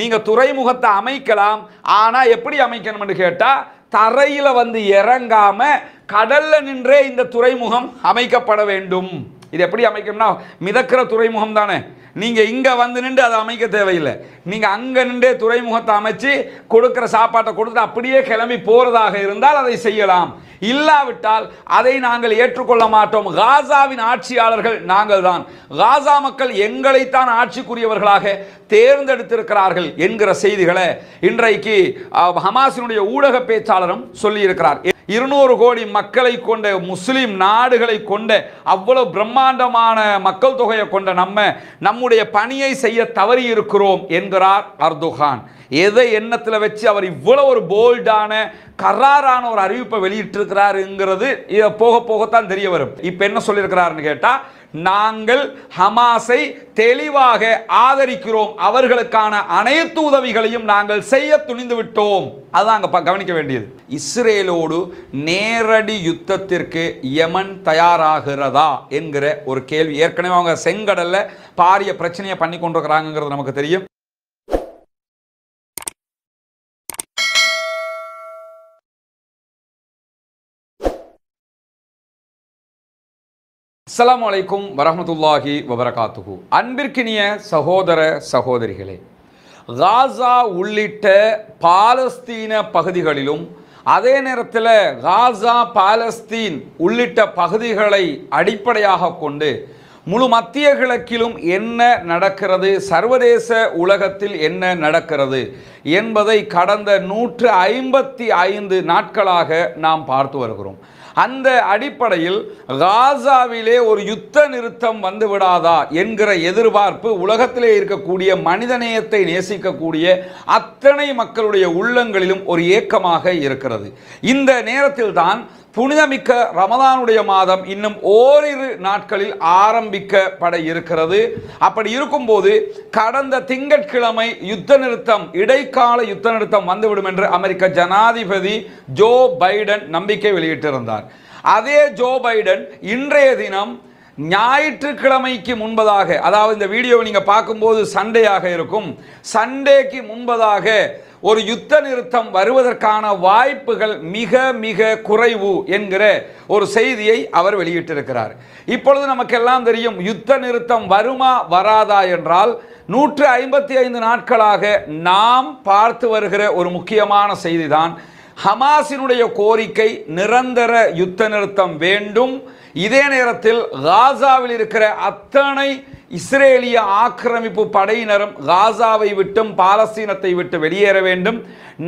நீங்கள் துறைமுகத்தை அமைக்கலாம் ஆனால் எப்படி அமைக்கணும்னு கேட்டால் தரையில் வந்து இறங்காம கடலில் நின்றே இந்த துறைமுகம் அமைக்கப்பட வேண்டும் இது எப்படி அமைக்கணும்னா மிதக்கிற துறைமுகம் தானே நீங்கள் இங்கே வந்து நின்று அதை அமைக்க தேவையில்லை நீங்கள் அங்கே நின்றே துறைமுகத்தை அமைச்சு கொடுக்குற சாப்பாட்டை கொடுத்துட்டு அப்படியே கிளம்பி போகிறதாக இருந்தால் அதை செய்யலாம் இல்லாவிட்டால் அதை நாங்கள் ஏற்றுக்கொள்ள மாட்டோம் காசாவின் ஆட்சியாளர்கள் நாங்கள் தான் காசா மக்கள் எங்களைத்தான் ஆட்சிக்குரியவர்களாக தேர்ந்தெடுத்திருக்கிறார்கள் என்கிற செய்திகளை இன்றைக்கு ஹமாசினுடைய ஊடக பேச்சாளரும் சொல்லியிருக்கிறார் இருநூறு கோடி மக்களை கொண்ட முஸ்லீம் நாடுகளை கொண்ட அவ்வளவு பிரம்மாண்டமான மக்கள் தொகையை கொண்ட நம்ம நம்ம நம்முடைய பணியை செய்ய தவறி இருக்கிறோம் என்கிறார் அர்துகான் எதை எண்ணத்தில் வச்சு அவர் இவ்வளோ ஒரு போல்டான கராரான ஒரு அறிவிப்பை வெளியிட்டிருக்கிறாருங்கிறது இதை போக போகத்தான் தெரிய வரும் இப்போ என்ன சொல்லியிருக்கிறாருன்னு கேட்டால் நாங்கள் ஹமாஸை தெளிவாக ஆதரிக்கிறோம் அவர்களுக்கான அனைத்து உதவிகளையும் நாங்கள் செய்ய துணிந்து விட்டோம் அதுதான் அங்கே கவனிக்க வேண்டியது இஸ்ரேலோடு நேரடி யுத்தத்திற்கு யமன் தயாராகிறதா என்கிற ஒரு கேள்வி ஏற்கனவே அவங்க செங்கடலில் பாரிய பிரச்சனையை பண்ணி கொண்டிருக்கிறாங்கிறது நமக்கு தெரியும் அஸ்லாம் வலைக்கும் வரமத்துல்லாஹி வபரகாத்துகு அன்பிற்கினிய சகோதர சகோதரிகளே காசா உள்ளிட்ட பாலஸ்தீன பகுதிகளிலும் அதே நேரத்தில் காசா பாலஸ்தீன் உள்ளிட்ட பகுதிகளை அடிப்படையாக கொண்டு முழு மத்திய கிழக்கிலும் என்ன நடக்கிறது சர்வதேச உலகத்தில் என்ன நடக்கிறது என்பதை கடந்த நூற்று ஐம்பத்தி ஐந்து நாட்களாக நாம் பார்த்து வருகிறோம் அந்த அடிப்படையில் காசாவிலே ஒரு யுத்த நிறுத்தம் வந்து விடாதா என்கிற எதிர்பார்ப்பு உலகத்திலே இருக்கக்கூடிய மனிதநேயத்தை நேசிக்கக்கூடிய அத்தனை மக்களுடைய உள்ளங்களிலும் ஒரு ஏக்கமாக இருக்கிறது இந்த நேரத்தில் தான் புனிதமிக்க ரமதானுடைய மாதம் இன்னும் ஓரிரு நாட்களில் ஆரம்பிக்கப்பட இருக்கிறது அப்படி இருக்கும்போது கடந்த திங்கட்கிழமை யுத்த நிறுத்தம் இடைக்கால யுத்த நிறுத்தம் வந்துவிடும் என்று அமெரிக்க ஜனாதிபதி ஜோ பைடன் நம்பிக்கை வெளியிட்டிருந்தார் அதே ஜோ பைடன் இன்றைய தினம் ஞாயிற்றுக்கிழமைக்கு முன்பதாக அதாவது இந்த வீடியோவை நீங்கள் பார்க்கும்போது சண்டேயாக இருக்கும் சண்டேக்கு முன்பதாக ஒரு யுத்த நிறுத்தம் வருவதற்கான வாய்ப்புகள் மிக மிக குறைவு என்கிற ஒரு செய்தியை அவர் வெளியிட்டிருக்கிறார் இப்பொழுது நமக்கெல்லாம் தெரியும் யுத்த நிறுத்தம் வருமா வராதா என்றால் நூற்று ஐம்பத்தி ஐந்து நாட்களாக நாம் பார்த்து வருகிற ஒரு முக்கியமான செய்திதான் ஹமாஸினுடைய கோரிக்கை நிரந்தர யுத்த நிறுத்தம் வேண்டும் இதே நேரத்தில் காசாவில் இருக்கிற அத்தனை இஸ்ரேலிய ஆக்கிரமிப்பு படையினரும் காசாவை விட்டும் பாலஸ்தீனத்தை விட்டு வெளியேற வேண்டும்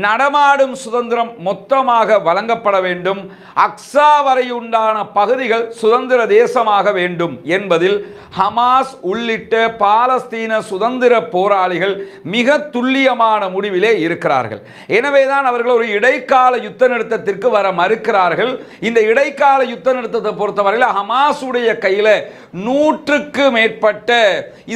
நடமாடும் சுதந்திரம் மொத்தமாக வழங்கப்பட வேண்டும் அக்ஸா வரை உண்டான பகுதிகள் சுதந்திர தேசமாக வேண்டும் என்பதில் ஹமாஸ் உள்ளிட்ட பாலஸ்தீன சுதந்திர போராளிகள் மிக துல்லியமான முடிவிலே இருக்கிறார்கள் எனவேதான் அவர்கள் ஒரு இடைக்கால யுத்த நிறுத்தத்திற்கு வர மறுக்கிறார்கள் இந்த இடைக்கால யுத்த நிறுத்தத்தை பொறுத்தவரையில் ஹமாஸுடைய கையில் நூற்றுக்கு மேற்பட்ட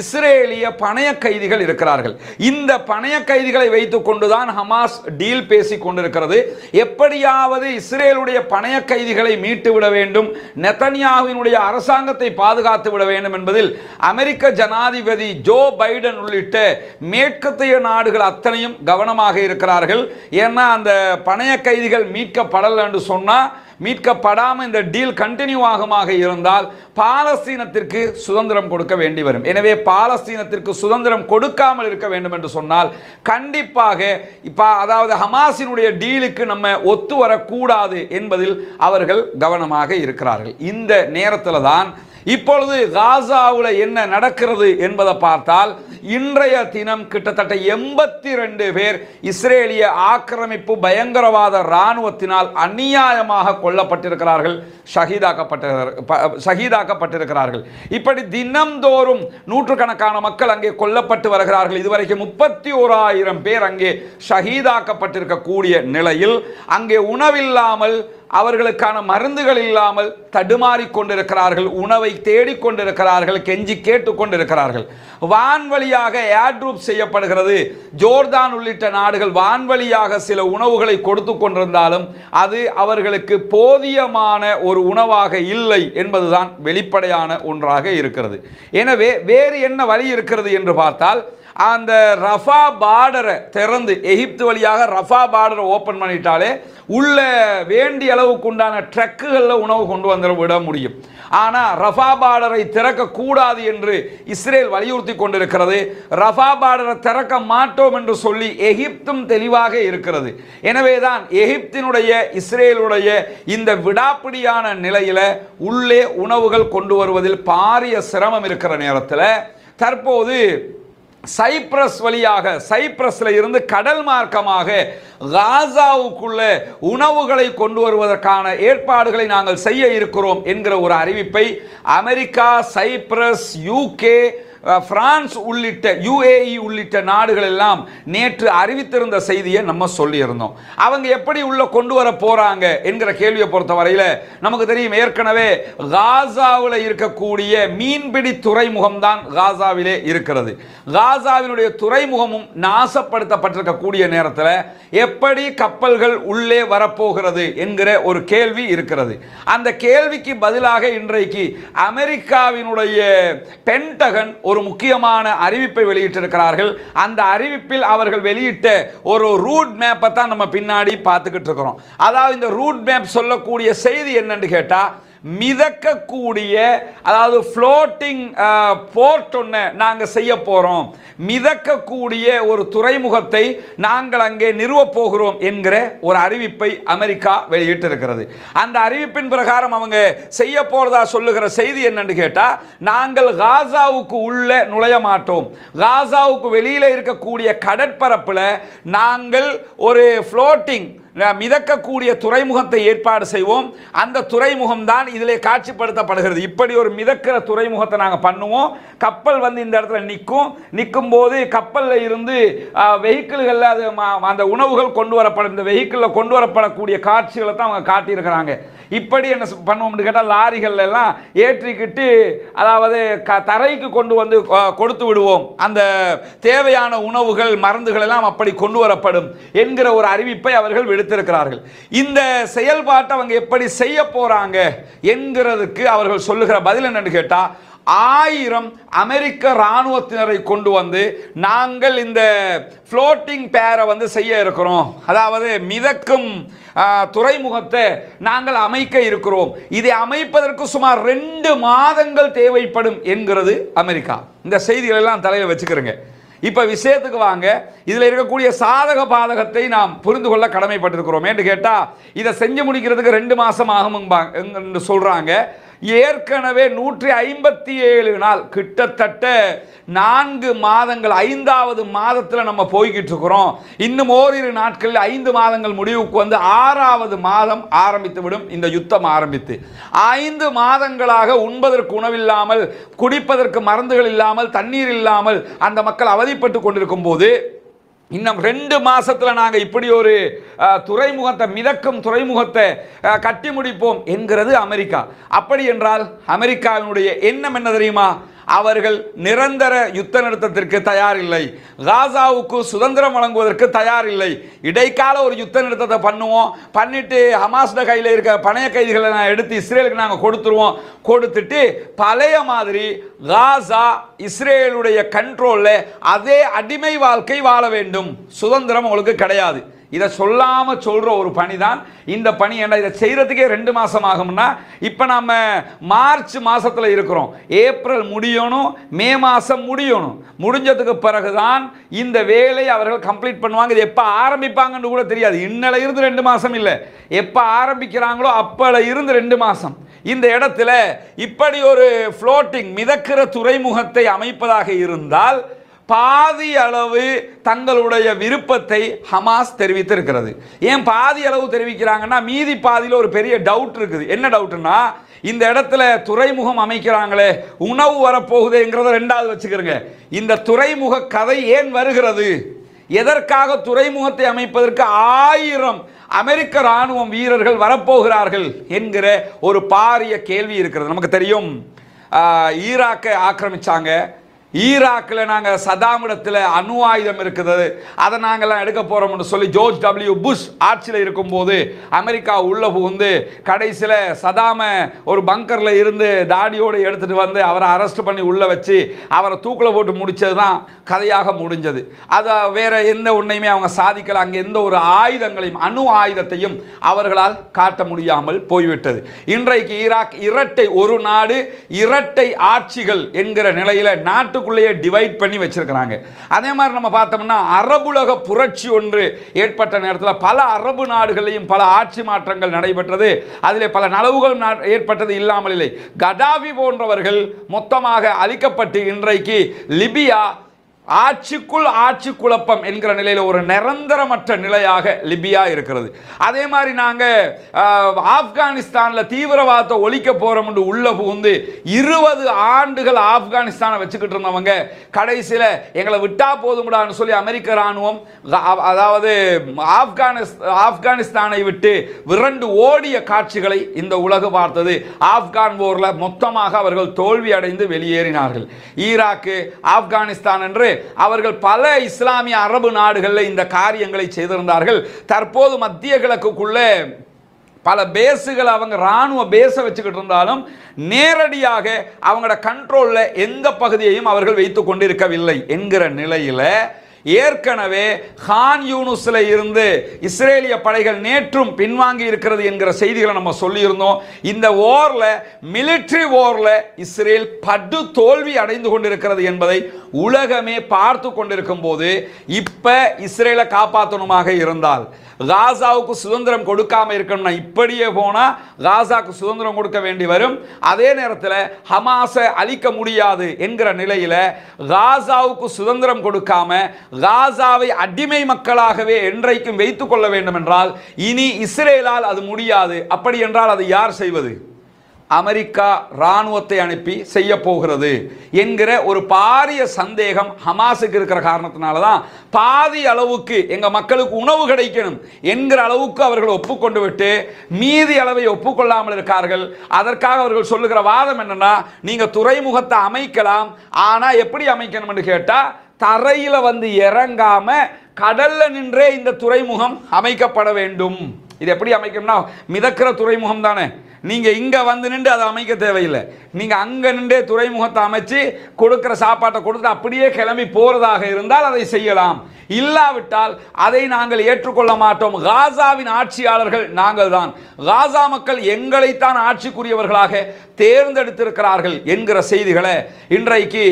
இஸ்ரேலிய பணைய கைதிகள் இருக்கிறார்கள் இந்த பணைய கைதிகளை வைத்துக் கொண்டுதான் ஹமாஸ் டீல் பேசிக் கொண்டிருக்கிறது எப்படியாவது இஸ்ரேலுடைய பணைய கைதிகளை மீட்டு விட வேண்டும் நெத்தன்யாவினுடைய அரசாங்கத்தை பாதுகாத்து விட வேண்டும் என்பதில் அமெரிக்க ஜனாதிபதி ஜோ பைடன் உள்ளிட்ட மேற்கத்தைய நாடுகள் அத்தனையும் கவனமாக இருக்கிறார்கள் ஏன்னா அந்த பணைய கைதிகள் மீட்கப்படல் என்று சொன்னால் மீட்கப்படாமல் இந்த டீல் கண்டினியூ ஆகமாக இருந்தால் பாலஸ்தீனத்திற்கு சுதந்திரம் கொடுக்க வேண்டி வரும் எனவே பாலஸ்தீனத்திற்கு சுதந்திரம் கொடுக்காமல் இருக்க வேண்டும் என்று சொன்னால் கண்டிப்பாக இப்போ அதாவது ஹமாஸினுடைய டீலுக்கு நம்ம ஒத்து வரக்கூடாது என்பதில் அவர்கள் கவனமாக இருக்கிறார்கள் இந்த நேரத்தில் தான் இப்பொழுது காசாவில் என்ன நடக்கிறது என்பதை பார்த்தால் இன்றைய தினம் கிட்டத்தட்ட எண்பத்தி ரெண்டு பேர் இஸ்ரேலிய ஆக்கிரமிப்பு பயங்கரவாத இராணுவத்தினால் அநியாயமாக கொல்லப்பட்டிருக்கிறார்கள் ஷஹீதாக்கப்பட்ட ஷஹீதாக்கப்பட்டிருக்கிறார்கள் இப்படி தினந்தோறும் நூற்றுக்கணக்கான மக்கள் அங்கே கொல்லப்பட்டு வருகிறார்கள் இதுவரைக்கும் முப்பத்தி ஓராயிரம் பேர் அங்கே ஷஹீதாக்கப்பட்டிருக்கக்கூடிய நிலையில் அங்கே உணவில்லாமல் அவர்களுக்கான மருந்துகள் இல்லாமல் தடுமாறி கொண்டிருக்கிறார்கள் உணவை தேடிக் கொண்டிருக்கிறார்கள் கெஞ்சி கேட்டு கொண்டிருக்கிறார்கள் வான்வழியாக ஏட்ரூப் செய்யப்படுகிறது ஜோர்தான் உள்ளிட்ட நாடுகள் வான்வழியாக சில உணவுகளை கொடுத்து கொண்டிருந்தாலும் அது அவர்களுக்கு போதியமான ஒரு உணவாக இல்லை என்பதுதான் வெளிப்படையான ஒன்றாக இருக்கிறது எனவே வேறு என்ன வழி இருக்கிறது என்று பார்த்தால் அந்த ரஃபா பார்டரை திறந்து எகிப்து வழியாக ரஃபா பார்டரை ஓப்பன் பண்ணிட்டாலே உள்ள வேண்டிய அளவுக்கு உண்டான ட்ரக்குகளில் உணவு கொண்டு வந்து விட முடியும் ஆனால் ரஃபா பார்டரை திறக்கக்கூடாது என்று இஸ்ரேல் வலியுறுத்தி கொண்டிருக்கிறது ரஃபா பார்டரை திறக்க மாட்டோம் என்று சொல்லி எகிப்தும் தெளிவாக இருக்கிறது எனவே தான் எகிப்தினுடைய இஸ்ரேலுடைய இந்த விடாப்பிடியான நிலையில் உள்ளே உணவுகள் கொண்டு வருவதில் பாரிய சிரமம் இருக்கிற நேரத்தில் தற்போது சைப்ரஸ் வழியாக சைப்ரஸ்ல இருந்து கடல் மார்க்கமாக காசாவுக்குள்ள உணவுகளை கொண்டு வருவதற்கான ஏற்பாடுகளை நாங்கள் செய்ய இருக்கிறோம் என்கிற ஒரு அறிவிப்பை அமெரிக்கா சைப்ரஸ் யூகே பிரான்ஸ் உள்ளிட்ட யுஏஇ உள்ளிட்ட நாடுகள் எல்லாம் நேற்று அறிவித்திருந்த செய்தியை நம்ம சொல்லியிருந்தோம் அவங்க எப்படி உள்ள கொண்டு வர போறாங்க என்கிற கேள்வியை பொறுத்த வரையில் நமக்கு தெரியும் ஏற்கனவே காசாவில் இருக்கக்கூடிய மீன்பிடி துறைமுகம் தான் காசாவிலே இருக்கிறது காசாவினுடைய துறைமுகமும் நாசப்படுத்தப்பட்டிருக்கக்கூடிய நேரத்தில் எப்படி கப்பல்கள் உள்ளே வரப்போகிறது என்கிற ஒரு கேள்வி இருக்கிறது அந்த கேள்விக்கு பதிலாக இன்றைக்கு அமெரிக்காவினுடைய பென்டகன் ஒரு முக்கியமான அறிவிப்பை வெளியிட்டிருக்கிறார்கள் அந்த அறிவிப்பில் அவர்கள் வெளியிட்ட ஒரு ரூட் மேப்பை தான் நம்ம பின்னாடி பார்த்துக்கிட்டு இருக்கிறோம் அதாவது இந்த ரூட் மேப் சொல்லக்கூடிய செய்தி என்னன்னு கேட்டால் மிதக்கக்கூடிய அதாவது ஃப்ளோட்டிங் போர்ட் ஒன்று நாங்கள் செய்ய போகிறோம் மிதக்கக்கூடிய ஒரு துறைமுகத்தை நாங்கள் அங்கே நிறுவப் போகிறோம் என்கிற ஒரு அறிவிப்பை அமெரிக்கா வெளியிட்டிருக்கிறது அந்த அறிவிப்பின் பிரகாரம் அவங்க செய்ய போகிறதா சொல்லுகிற செய்தி என்னென்னு கேட்டால் நாங்கள் காசாவுக்கு உள்ளே நுழைய மாட்டோம் காசாவுக்கு வெளியில் இருக்கக்கூடிய கடற்பரப்பில் நாங்கள் ஒரு ஃப்ளோட்டிங் மிதக்கக்கூடிய துறைமுகத்தை ஏற்பாடு செய்வோம் அந்த துறைமுகம் தான் இதிலே காட்சிப்படுத்தப்படுகிறது இப்படி ஒரு மிதக்கிற துறைமுகத்தை நாங்கள் பண்ணுவோம் கப்பல் வந்து இந்த இடத்துல நிற்கும் நிற்கும் போது கப்பலில் இருந்து வெஹிக்கிள்களில் அது அந்த உணவுகள் கொண்டு வரப்படும் இந்த வெஹிக்கிளில் கொண்டு வரப்படக்கூடிய காட்சிகளை தான் அவங்க காட்டியிருக்கிறாங்க இப்படி என்ன பண்ணுவோம்னு கேட்டால் லாரிகள் எல்லாம் ஏற்றிக்கிட்டு அதாவது க தரைக்கு கொண்டு வந்து கொடுத்து விடுவோம் அந்த தேவையான உணவுகள் மருந்துகள் எல்லாம் அப்படி கொண்டு வரப்படும் என்கிற ஒரு அறிவிப்பை அவர்கள் விடுத்திருக்கிறார்கள் இந்த செயல்பாட்டை அவங்க எப்படி செய்ய போகிறாங்க என்கிறதுக்கு அவர்கள் சொல்லுகிற பதில் என்னென்னு கேட்டால் ஆயிரம் அமெரிக்க இராணுவத்தினரை கொண்டு வந்து நாங்கள் இந்த ஃப்ளோட்டிங் பேரை வந்து செய்ய இருக்கிறோம் அதாவது மிதக்கும் துறைமுகத்தை நாங்கள் அமைக்க இருக்கிறோம் இதை அமைப்பதற்கு சுமார் ரெண்டு மாதங்கள் தேவைப்படும் என்கிறது அமெரிக்கா இந்த செய்திகளெல்லாம் தலையில் வச்சுக்கிறேங்க இப்போ விஷயத்துக்கு வாங்க இதில் இருக்கக்கூடிய சாதக பாதகத்தை நாம் புரிந்து கொள்ள கடமைப்பட்டிருக்கிறோம் என்று கேட்டால் இதை செஞ்சு முடிக்கிறதுக்கு ரெண்டு மாதம் ஆகும் என்று சொல்கிறாங்க ஏற்கனவே நூற்றி ஐம்பத்தி ஏழு நாள் கிட்டத்தட்ட நான்கு மாதங்கள் ஐந்தாவது மாதத்தில் நம்ம போய்கிட்டு இருக்கிறோம் இன்னும் ஓரிரு நாட்களில் ஐந்து மாதங்கள் முடிவுக்கு வந்து ஆறாவது மாதம் ஆரம்பித்து விடும் இந்த யுத்தம் ஆரம்பித்து ஐந்து மாதங்களாக உண்பதற்கு உணவில்லாமல் குடிப்பதற்கு மருந்துகள் இல்லாமல் தண்ணீர் இல்லாமல் அந்த மக்கள் அவதிப்பட்டு கொண்டிருக்கும் போது இன்னும் ரெண்டு மாசத்துல நாங்க இப்படி ஒரு துறைமுகத்தை மிதக்கும் துறைமுகத்தை கட்டி முடிப்போம் என்கிறது அமெரிக்கா அப்படி என்றால் அமெரிக்காவினுடைய எண்ணம் என்ன தெரியுமா அவர்கள் நிரந்தர யுத்த நிறுத்தத்திற்கு தயாரில்லை காசாவுக்கு சுதந்திரம் வழங்குவதற்கு தயாரில்லை இடைக்கால ஒரு யுத்த நிறுத்தத்தை பண்ணுவோம் பண்ணிட்டு ஹமாஸ்ட கையில் இருக்க பணைய கைதிகளை நான் எடுத்து இஸ்ரேலுக்கு நாங்கள் கொடுத்துருவோம் கொடுத்துட்டு பழைய மாதிரி காசா இஸ்ரேலுடைய கண்ட்ரோலில் அதே அடிமை வாழ்க்கை வாழ வேண்டும் சுதந்திரம் உங்களுக்கு கிடையாது இதை சொல்லாமல் சொல்கிற ஒரு பணி தான் இந்த பணி என்ன இதை செய்கிறதுக்கே ரெண்டு மாதம் ஆகும்னா இப்போ நம்ம மார்ச் மாதத்தில் இருக்கிறோம் ஏப்ரல் முடியணும் மே மாதம் முடியணும் முடிஞ்சதுக்கு பிறகு தான் இந்த வேலையை அவர்கள் கம்ப்ளீட் பண்ணுவாங்க இது எப்போ ஆரம்பிப்பாங்கன்னு கூட தெரியாது இன்னல இருந்து ரெண்டு மாதம் இல்லை எப்போ ஆரம்பிக்கிறாங்களோ அப்போல இருந்து ரெண்டு மாதம் இந்த இடத்துல இப்படி ஒரு ஃப்ளோட்டிங் மிதக்கிற துறைமுகத்தை அமைப்பதாக இருந்தால் பாதி அளவு தங்களுடைய விருப்பத்தை ஹமாஸ் தெரிவித்திருக்கிறது ஏன் பாதி அளவு தெரிவிக்கிறாங்கன்னா மீதி பாதியில் ஒரு பெரிய டவுட் இருக்குது என்ன டவுட்னா இந்த இடத்துல துறைமுகம் அமைக்கிறாங்களே உணவு வரப்போகுதுங்கிறத ரெண்டாவது வச்சுக்கிறோங்க இந்த துறைமுக கதை ஏன் வருகிறது எதற்காக துறைமுகத்தை அமைப்பதற்கு ஆயிரம் அமெரிக்க ராணுவம் வீரர்கள் வரப்போகிறார்கள் என்கிற ஒரு பாரிய கேள்வி இருக்கிறது நமக்கு தெரியும் ஈராக்கை ஆக்கிரமிச்சாங்க ஈராக்கில் நாங்கள் சதாமிடத்தில் அணு ஆயுதம் இருக்கிறது அதை நாங்கள்லாம் எடுக்க போகிறோம்னு சொல்லி ஜோர்ஜ் டபிள்யூ புஷ் ஆட்சியில் இருக்கும்போது அமெரிக்கா உள்ளே புகுந்து கடைசியில் சதாம ஒரு பங்கரில் இருந்து தாடியோடு எடுத்துகிட்டு வந்து அவரை அரெஸ்ட் பண்ணி உள்ளே வச்சு அவரை தூக்கில் போட்டு முடித்தது தான் கதையாக முடிஞ்சது அதை வேறு எந்த ஒன்றையுமே அவங்க சாதிக்கலை அங்கே எந்த ஒரு ஆயுதங்களையும் அணு ஆயுதத்தையும் அவர்களால் காட்ட முடியாமல் போய்விட்டது இன்றைக்கு ஈராக் இரட்டை ஒரு நாடு இரட்டை ஆட்சிகள் என்கிற நிலையில் நாட்டு நாட்டுக்குள்ளேயே டிவைட் பண்ணி வச்சிருக்கிறாங்க அதே மாதிரி நம்ம பார்த்தோம்னா அரபுலக புரட்சி ஒன்று ஏற்பட்ட நேரத்தில் பல அரபு நாடுகளையும் பல ஆட்சி மாற்றங்கள் நடைபெற்றது அதில் பல நலவுகள் ஏற்பட்டது இல்லாமல் இல்லை கதாவி போன்றவர்கள் மொத்தமாக அழிக்கப்பட்டு இன்றைக்கு லிபியா ஆட்சிக்குள் ஆட்சி குழப்பம் என்கிற நிலையில் ஒரு நிரந்தரமற்ற நிலையாக லிபியா இருக்கிறது அதே மாதிரி நாங்கள் ஆப்கானிஸ்தானில் தீவிரவாதத்தை ஒழிக்க என்று உள்ளே புகுந்து இருபது ஆண்டுகள் ஆப்கானிஸ்தானை வச்சுக்கிட்டு இருந்தவங்க கடைசியில் எங்களை விட்டா போதும்டான்னு சொல்லி அமெரிக்க இராணுவம் அதாவது ஆப்கானிஸ் ஆப்கானிஸ்தானை விட்டு விரண்டு ஓடிய காட்சிகளை இந்த உலகு பார்த்தது ஆப்கான் போரில் மொத்தமாக அவர்கள் தோல்வி அடைந்து வெளியேறினார்கள் ஈராக்கு ஆப்கானிஸ்தான் என்று அவர்கள் பல இஸ்லாமிய அரபு நாடுகளில் இந்த காரியங்களை செய்திருந்தார்கள் தற்போது மத்திய கிழக்குக்குள்ளே பல பேஸுகளை அவங்க இராணுவ பேஸை வச்சுக்கிட்டு இருந்தாலும் நேரடியாக அவங்களோட கண்ட்ரோலில் எந்த பகுதியையும் அவர்கள் வைத்து கொண்டிருக்கவில்லை என்கிற நிலையில் ஏற்கனவே ஹான் யூனுஸில் இருந்து இஸ்ரேலிய படைகள் நேற்றும் பின்வாங்கி இருக்கிறது என்கிற செய்திகளை நம்ம சொல்லியிருந்தோம் இந்த ஓரில் மிலிட்ரி ஓரில் இஸ்ரேல் படு தோல்வி அடைந்து கொண்டிருக்கிறது என்பதை உலகமே பார்த்து கொண்டிருக்கும் போது இப்போ இஸ்ரேலை காப்பாற்றணுமாக இருந்தால் காசாவுக்கு சுதந்திரம் கொடுக்காமல் இருக்கணும்னா இப்படியே போனால் காசாவுக்கு சுதந்திரம் கொடுக்க வேண்டி வரும் அதே நேரத்தில் ஹமாஸை அழிக்க முடியாது என்கிற நிலையில் காசாவுக்கு சுதந்திரம் கொடுக்காம காசாவை அடிமை மக்களாகவே என்றைக்கும் வைத்துக்கொள்ள கொள்ள வேண்டும் என்றால் இனி இஸ்ரேலால் அது முடியாது அப்படி என்றால் அது யார் செய்வது அமெரிக்கா இராணுவத்தை அனுப்பி செய்ய போகிறது என்கிற ஒரு பாரிய சந்தேகம் ஹமாஸுக்கு இருக்கிற காரணத்தினால தான் பாதி அளவுக்கு எங்கள் மக்களுக்கு உணவு கிடைக்கணும் என்கிற அளவுக்கு அவர்கள் ஒப்புக்கொண்டு விட்டு மீதி அளவை ஒப்புக்கொள்ளாமல் இருக்கார்கள் அதற்காக அவர்கள் சொல்லுகிற வாதம் என்னன்னா நீங்கள் துறைமுகத்தை அமைக்கலாம் ஆனால் எப்படி அமைக்கணும்னு கேட்டால் தரையில் வந்து இறங்காம கடல்ல நின்றே இந்த துறைமுகம் அமைக்கப்பட வேண்டும் இது எப்படி அமைக்கணும்னா மிதக்கிற துறைமுகம் தானே நீங்கள் இங்கே வந்து நின்று அதை அமைக்க தேவையில்லை நீங்கள் அங்கே நின்றே துறைமுகத்தை அமைச்சு கொடுக்குற சாப்பாட்டை கொடுத்து அப்படியே கிளம்பி போகிறதாக இருந்தால் அதை செய்யலாம் இல்லாவிட்டால் அதை நாங்கள் ஏற்றுக்கொள்ள மாட்டோம் காசாவின் ஆட்சியாளர்கள் நாங்கள் தான் காசா மக்கள் எங்களைத்தான் ஆட்சிக்குரியவர்களாக தேர்ந்தெடுத்திருக்கிறார்கள் என்கிற செய்திகளை இன்றைக்கு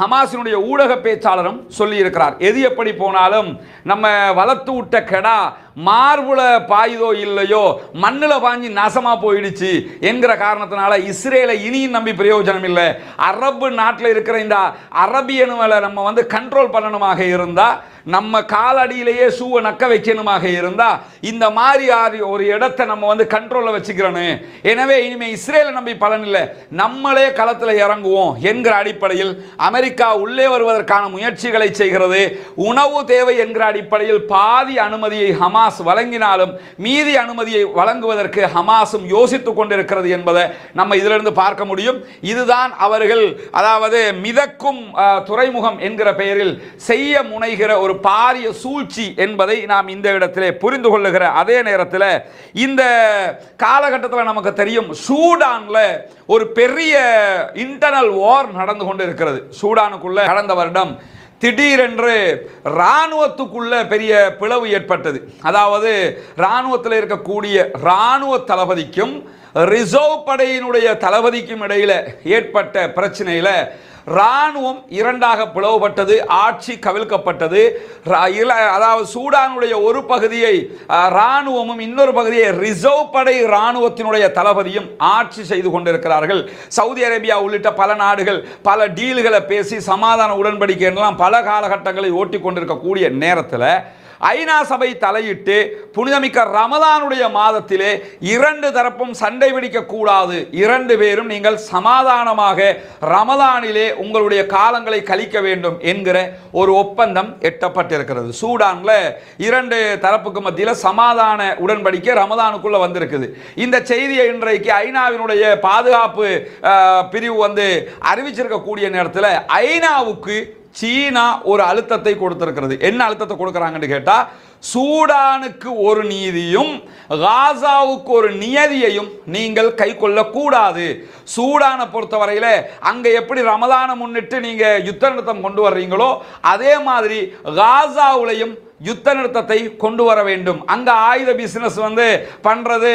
ஹமாஸினுடைய ஊடக பேச்சாளரும் சொல்லியிருக்கிறார் எது எப்படி போனாலும் நம்ம வளர்த்து விட்ட கெடா மார்புல பாயுதோ இல்லையோ மண்ணில் பாஞ்சி நாசமாக போயிடுச்சு போயிடுச்சு என்கிற காரணத்தினால இஸ்ரேலை இனியும் நம்பி பிரயோஜனம் இல்லை அரபு நாட்டில் இருக்கிற இந்த அரபியனுவலை நம்ம வந்து கண்ட்ரோல் பண்ணணுமாக இருந்தால் நம்ம காலடியிலேயே ஷூவை நக்க வைக்கணுமாக இருந்தால் இந்த மாதிரி ஒரு இடத்த நம்ம வந்து கண்ட்ரோலில் வச்சுக்கிறோன்னு எனவே இனிமேல் இஸ்ரேலை நம்பி பலன் இல்லை நம்மளே களத்தில் இறங்குவோம் என்கிற அடிப்படையில் அமெரிக்கா உள்ளே வருவதற்கான முயற்சிகளை செய்கிறது உணவு தேவை என்கிற அடிப்படையில் பாதி அனுமதியை ஹமாஸ் வழங்கினாலும் மீதி அனுமதியை வழங்குவதற்கு ஹமாஸும் யோசித்துக் கொண்டிருக்கிறது என்பதை நம்ம இதிலிருந்து பார்க்க முடியும் இதுதான் அவர்கள் அதாவது மிதக்கும் துறைமுகம் என்கிற பெயரில் செய்ய முனைகிற ஒரு பாரிய சூழ்ச்சி என்பதை நாம் இந்த இடத்திலே புரிந்து கொள்ளுகிற அதே நேரத்தில் இந்த காலகட்டத்தில் நமக்கு தெரியும் சூடானில் ஒரு பெரிய இன்டர்னல் வார் நடந்து கொண்டு இருக்கிறது சூடானுக்குள்ள கடந்த வருடம் திடீரென்று இராணுவத்துக்குள்ள பெரிய பிளவு ஏற்பட்டது அதாவது இராணுவத்தில் இருக்கக்கூடிய இராணுவ தளபதிக்கும் ரிசர்வ் படையினுடைய தளபதிக்கும் இடையில் ஏற்பட்ட பிரச்சனையில் ராணுவம் இரண்டாக பிளவுபட்டது ஆட்சி கவிழ்க்கப்பட்டது அதாவது சூடானுடைய ஒரு பகுதியை ராணுவமும் இன்னொரு பகுதியை ரிசர்வ் படை ராணுவத்தினுடைய தளபதியும் ஆட்சி செய்து கொண்டிருக்கிறார்கள் சவுதி அரேபியா உள்ளிட்ட பல நாடுகள் பல டீல்களை பேசி சமாதான உடன்படிக்கை எல்லாம் பல காலகட்டங்களை ஓட்டி கொண்டிருக்கக்கூடிய நேரத்தில் ஐநா சபை தலையிட்டு புனிதமிக்க ரமதானுடைய மாதத்திலே இரண்டு தரப்பும் சண்டை கூடாது இரண்டு பேரும் நீங்கள் சமாதானமாக ரமதானிலே உங்களுடைய காலங்களை கழிக்க வேண்டும் என்கிற ஒரு ஒப்பந்தம் எட்டப்பட்டிருக்கிறது சூடானில் இரண்டு தரப்புக்கு மத்தியில் சமாதான உடன்படிக்கை ரமதானுக்குள்ளே வந்திருக்குது இந்த செய்தியை இன்றைக்கு ஐநாவினுடைய பாதுகாப்பு பிரிவு வந்து அறிவிச்சிருக்கக்கூடிய நேரத்தில் ஐநாவுக்கு சீனா ஒரு அழுத்தத்தை கொடுத்திருக்கிறது என்ன அழுத்தத்தை கொடுக்குறாங்கன்னு கேட்டால் சூடானுக்கு ஒரு நீதியும் காசாவுக்கு ஒரு நியதியையும் நீங்கள் கை கொள்ளக்கூடாது சூடானை பொறுத்தவரையில் அங்கே எப்படி ரமதானம் முன்னிட்டு நீங்கள் யுத்த நிறுத்தம் கொண்டு வர்றீங்களோ அதே மாதிரி காசாவுலையும் யுத்த நிறுத்தத்தை கொண்டு வர வேண்டும் அங்க ஆயுத பிஸ்னஸ் வந்து பண்றது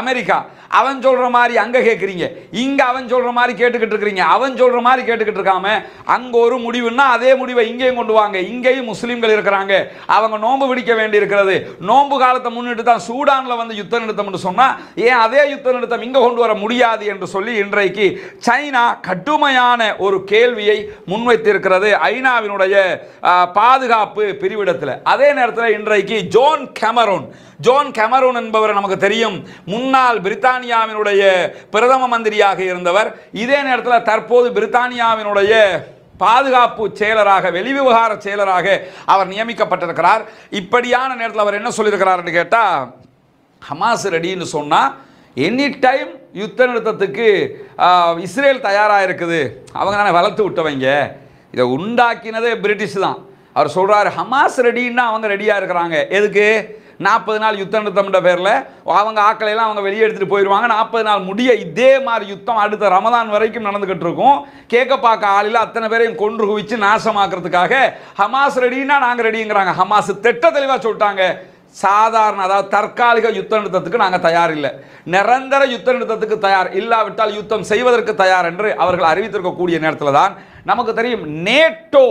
அமெரிக்கா அவன் சொல்ற மாதிரி அங்க கேட்குறீங்க இங்க அவன் சொல்ற மாதிரி கேட்டுக்கிட்டு இருக்கிறீங்க அவன் சொல்ற மாதிரி கேட்டுக்கிட்டு இருக்காம அங்க ஒரு முடிவுன்னா அதே முடிவை இங்கேயும் கொண்டு வாங்க இங்கேயும் முஸ்லீம்கள் இருக்கிறாங்க அவங்க நோன்பு விடிக்க வேண்டி இருக்கிறது நோன்பு காலத்தை முன்னிட்டு தான் சூடான்ல வந்து யுத்த நிறுத்தம்னு சொன்னால் ஏன் அதே யுத்த நிறுத்தம் இங்க கொண்டு வர முடியாது என்று சொல்லி இன்றைக்கு சைனா கட்டுமையான ஒரு கேள்வியை முன்வைத்திருக்கிறது ஐநாவினுடைய பாதுகாப்பு பிரிவிடத்தில் அது அதே நேரத்தில் இன்றைக்கு ஜோன் கேமரோன் ஜோன் கேமரோன் என்பவர் நமக்கு தெரியும் முன்னாள் பிரித்தானியாவினுடைய பிரதம மந்திரியாக இருந்தவர் இதே நேரத்தில் தற்போது பிரித்தானியாவினுடைய பாதுகாப்பு செயலராக வெளிவிவகார செயலராக அவர் நியமிக்கப்பட்டிருக்கிறார் இப்படியான நேரத்தில் அவர் என்ன சொல்லியிருக்கிறார்னு கேட்டால் ஹமாஸ் ரெடின்னு சொன்னால் எனி டைம் யுத்த நிறுத்தத்துக்கு இஸ்ரேல் தயாராக இருக்குது அவங்க தானே வளர்த்து விட்டவங்க இதை உண்டாக்கினதே பிரிட்டிஷ் தான் அவர் சொல்கிறார் ஹமாஸ் ரெடின்னா அவங்க ரெடியாக இருக்கிறாங்க எதுக்கு நாற்பது நாள் யுத்தம் நிறுத்தம்ன்ற பேரில் அவங்க ஆக்களையெல்லாம் அவங்க வெளியே எடுத்துகிட்டு போயிடுவாங்க நாற்பது நாள் முடிய இதே மாதிரி யுத்தம் அடுத்த ரமதான் வரைக்கும் நடந்துக்கிட்டு இருக்கும் கேட்க பார்க்க ஆளில் அத்தனை பேரையும் கொன்று குவிச்சு நாசமாக்குறதுக்காக ஹமாஸ் ரெடின்னா நாங்கள் ரெடிங்கிறாங்க ஹமாஸ் திட்ட தெளிவாக சொல்லிட்டாங்க சாதாரண அதாவது தற்காலிக யுத்த நிறுத்தத்துக்கு நாங்கள் தயார் இல்லை நிரந்தர யுத்த நிறுத்தத்துக்கு தயார் இல்லாவிட்டால் யுத்தம் செய்வதற்கு தயார் என்று அவர்கள் அறிவித்திருக்கக்கூடிய நேரத்தில் தான் நமக்கு தெரியும் நேட்டோ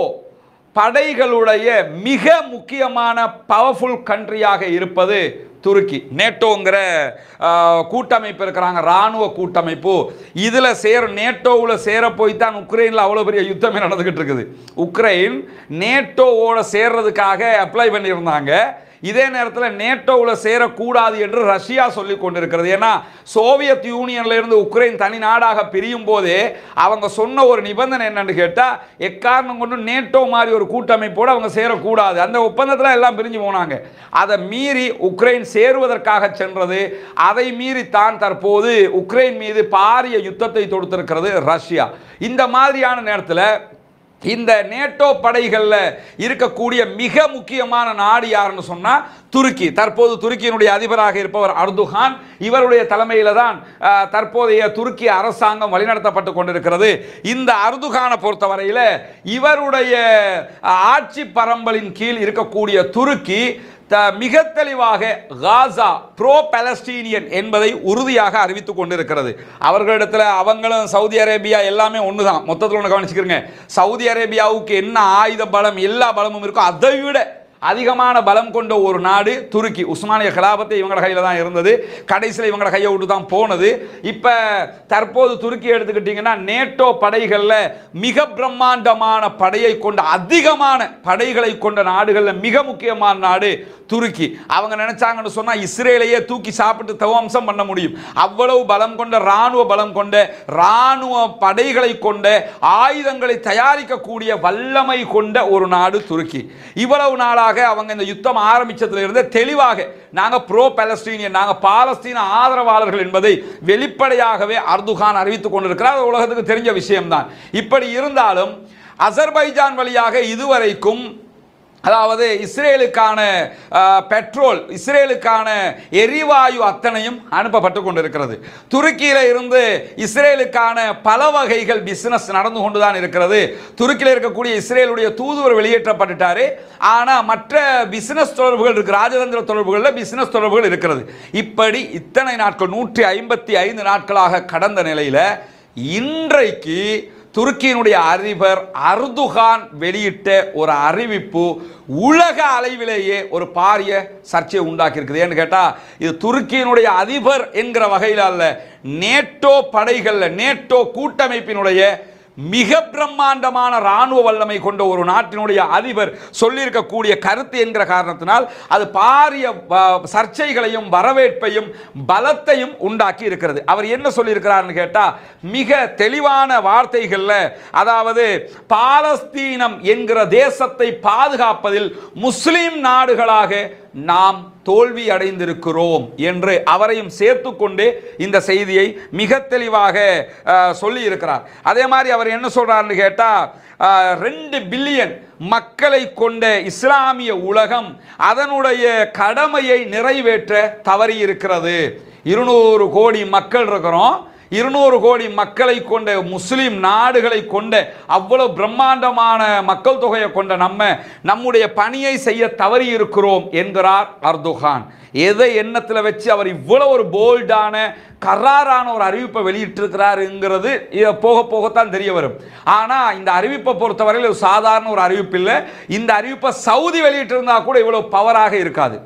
படைகளுடைய மிக முக்கியமான பவர்ஃபுல் கண்ட்ரியாக இருப்பது துருக்கி நேட்டோங்கிற கூட்டமைப்பு இருக்கிறாங்க ராணுவ கூட்டமைப்பு இதில் சேர நேட்டோவில் சேர போய் தான் உக்ரைனில் அவ்வளோ பெரிய யுத்தமே நடந்துக்கிட்டு இருக்குது உக்ரைன் நேட்டோவோட சேர்றதுக்காக அப்ளை பண்ணியிருந்தாங்க இதே நேரத்தில் நேட்டோவில் சேரக்கூடாது என்று ரஷ்யா சொல்லி கொண்டிருக்கிறது ஏன்னா சோவியத் யூனியனில் இருந்து உக்ரைன் தனி நாடாக பிரியும் போதே அவங்க சொன்ன ஒரு நிபந்தனை என்னன்னு கேட்டால் எக்காரணம் கொண்டு நேட்டோ மாதிரி ஒரு கூட்டமைப்போடு அவங்க சேரக்கூடாது அந்த ஒப்பந்தத்தில் எல்லாம் பிரிஞ்சு போனாங்க அதை மீறி உக்ரைன் சேருவதற்காக சென்றது அதை மீறி தான் தற்போது உக்ரைன் மீது பாரிய யுத்தத்தை தொடுத்திருக்கிறது ரஷ்யா இந்த மாதிரியான நேரத்தில் இந்த நேட்டோ படைகளில் இருக்கக்கூடிய மிக முக்கியமான நாடு யாருன்னு சொன்னால் துருக்கி தற்போது துருக்கியினுடைய அதிபராக இருப்பவர் அர்துகான் இவருடைய தலைமையில் தான் தற்போதைய துருக்கி அரசாங்கம் வழிநடத்தப்பட்டு கொண்டிருக்கிறது இந்த அர்துகானை பொறுத்தவரையில் இவருடைய ஆட்சி பரம்பலின் கீழ் இருக்கக்கூடிய துருக்கி த மிக தெளிவாக காசா ப்ரோ பலஸ்டீனியன் என்பதை உறுதியாக அறிவித்துக் கொண்டிருக்கிறது அவர்களிடத்தில் அவங்களும் சவுதி அரேபியா எல்லாமே ஒன்று தான் மொத்தத்தில் ஒன்று கவனிச்சுக்கிறேங்க சவுதி அரேபியாவுக்கு என்ன ஆயுத பலம் எல்லா பலமும் இருக்கோ அதை விட அதிகமான பலம் கொண்ட ஒரு நாடு துருக்கி உஸ்மானிய கலாபத்தை இவங்களோட கையில் தான் இருந்தது கடைசியில் இவங்களோட கையை விட்டு தான் போனது இப்போ தற்போது துருக்கி எடுத்துக்கிட்டிங்கன்னா நேட்டோ படைகளில் மிக பிரம்மாண்டமான படையை கொண்ட அதிகமான படைகளை கொண்ட நாடுகளில் மிக முக்கியமான நாடு துருக்கி அவங்க நினச்சாங்கன்னு சொன்னால் இஸ்ரேலையே தூக்கி சாப்பிட்டு தவம்சம் பண்ண முடியும் அவ்வளவு பலம் கொண்ட இராணுவ பலம் கொண்ட இராணுவ படைகளை கொண்ட ஆயுதங்களை தயாரிக்கக்கூடிய வல்லமை கொண்ட ஒரு நாடு துருக்கி இவ்வளவு நாளாக தெளிவாக அவங்க இந்த யுத்தம் ஆரம்பித்ததிலிருந்து தெளிவாக நாங்கள் ப்ரோ பலஸ்தீனியன் நாங்கள் பாலஸ்தீன ஆதரவாளர்கள் என்பதை வெளிப்படையாகவே அர்துகான் அறிவித்துக் கொண்டிருக்கிறார் உலகத்துக்கு தெரிஞ்ச விஷயம்தான் இப்படி இருந்தாலும் அசர்பைஜான் வழியாக இதுவரைக்கும் அதாவது இஸ்ரேலுக்கான பெட்ரோல் இஸ்ரேலுக்கான எரிவாயு அத்தனையும் அனுப்பப்பட்டு கொண்டிருக்கிறது துருக்கியில் இருந்து இஸ்ரேலுக்கான பல வகைகள் பிஸ்னஸ் நடந்து கொண்டு தான் இருக்கிறது துருக்கியில் இருக்கக்கூடிய இஸ்ரேலுடைய தூதுவர் வெளியேற்றப்பட்டுட்டாரு ஆனால் மற்ற பிஸ்னஸ் தொடர்புகள் இருக்குது ராஜதந்திர தொடர்புகளில் பிஸ்னஸ் தொடர்புகள் இருக்கிறது இப்படி இத்தனை நாட்கள் நூற்றி ஐம்பத்தி ஐந்து நாட்களாக கடந்த நிலையில் இன்றைக்கு துருக்கியினுடைய அதிபர் அர்துகான் வெளியிட்ட ஒரு அறிவிப்பு உலக அளவிலேயே ஒரு பாரிய சர்ச்சையை உண்டாக்கியிருக்குது ஏன்னு கேட்டால் இது துருக்கியினுடைய அதிபர் என்கிற வகையில் அல்ல நேட்டோ படைகளில் நேட்டோ கூட்டமைப்பினுடைய மிக பிரம்மாண்டமான இராணுவ வல்லமை கொண்ட ஒரு நாட்டினுடைய அதிபர் சொல்லியிருக்கக்கூடிய கருத்து என்கிற காரணத்தினால் அது பாரிய சர்ச்சைகளையும் வரவேற்பையும் பலத்தையும் உண்டாக்கி இருக்கிறது அவர் என்ன சொல்லியிருக்கிறார்னு கேட்டால் மிக தெளிவான வார்த்தைகளில் அதாவது பாலஸ்தீனம் என்கிற தேசத்தை பாதுகாப்பதில் முஸ்லீம் நாடுகளாக நாம் தோல்வி அடைந்திருக்கிறோம் என்று அவரையும் சேர்த்து இந்த செய்தியை மிக தெளிவாக சொல்லி இருக்கிறார் அதே மாதிரி அவர் என்ன சொல்றார்னு கேட்டால் ரெண்டு பில்லியன் மக்களை கொண்ட இஸ்லாமிய உலகம் அதனுடைய கடமையை நிறைவேற்ற தவறி இருக்கிறது இருநூறு கோடி மக்கள் இருக்கிறோம் இருநூறு கோடி மக்களை கொண்ட முஸ்லீம் நாடுகளை கொண்ட அவ்வளவு பிரம்மாண்டமான மக்கள் தொகையை கொண்ட நம்ம நம்முடைய பணியை செய்ய தவறி இருக்கிறோம் என்கிறார் அர்துகான் எதை எண்ணத்தில் வச்சு அவர் இவ்வளோ ஒரு போல்டான கராரான ஒரு அறிவிப்பை வெளியிட்டிருக்கிறாருங்கிறது இதை போக போகத்தான் தெரிய வரும் ஆனால் இந்த அறிவிப்பை பொறுத்தவரையில் சாதாரண ஒரு அறிவிப்பு இல்லை இந்த அறிவிப்பை சவுதி வெளியிட்டிருந்தால் கூட இவ்வளோ பவராக இருக்காது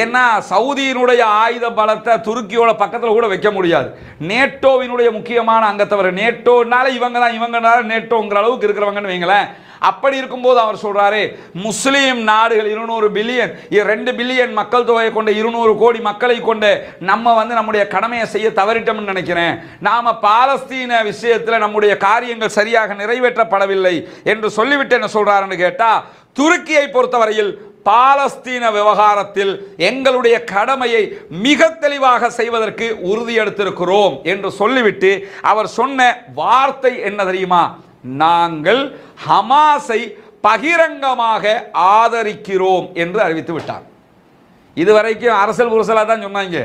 ஏன்னா சவுதியினுடைய ஆயுத பலத்தை துருக்கியோட பக்கத்தில் கூட வைக்க முடியாது நேட்டோவினுடைய முக்கியமான அங்கத்தவர் நேட்டோனால இவங்க தான் இவங்கனால நேட்டோங்கிற அளவுக்கு இருக்கிறவங்கன்னு வைங்களேன் அப்படி இருக்கும்போது அவர் சொல்றாரு முஸ்லீம் நாடுகள் இருநூறு பில்லியன் ரெண்டு பில்லியன் மக்கள் தொகையை கொண்ட இருநூறு கோடி மக்களை கொண்டு நம்ம வந்து நம்முடைய கடமையை செய்ய தவறிட்டோம்னு நினைக்கிறேன் நாம பாலஸ்தீன விஷயத்தில் நம்முடைய காரியங்கள் சரியாக நிறைவேற்றப்படவில்லை என்று சொல்லிவிட்டு என்ன சொல்கிறாருன்னு கேட்டா துருக்கியை பொறுத்தவரையில் பாலஸ்தீன விவகாரத்தில் எங்களுடைய கடமையை மிக தெளிவாக செய்வதற்கு உறுதியெடுத்திருக்கிறோம் என்று சொல்லிவிட்டு அவர் சொன்ன வார்த்தை என்ன தெரியுமா நாங்கள் ஹமாஸை பகிரங்கமாக ஆதரிக்கிறோம் என்று அறிவித்து விட்டார் இதுவரைக்கும் அரசல் உரசலாக தான் சொன்னாங்க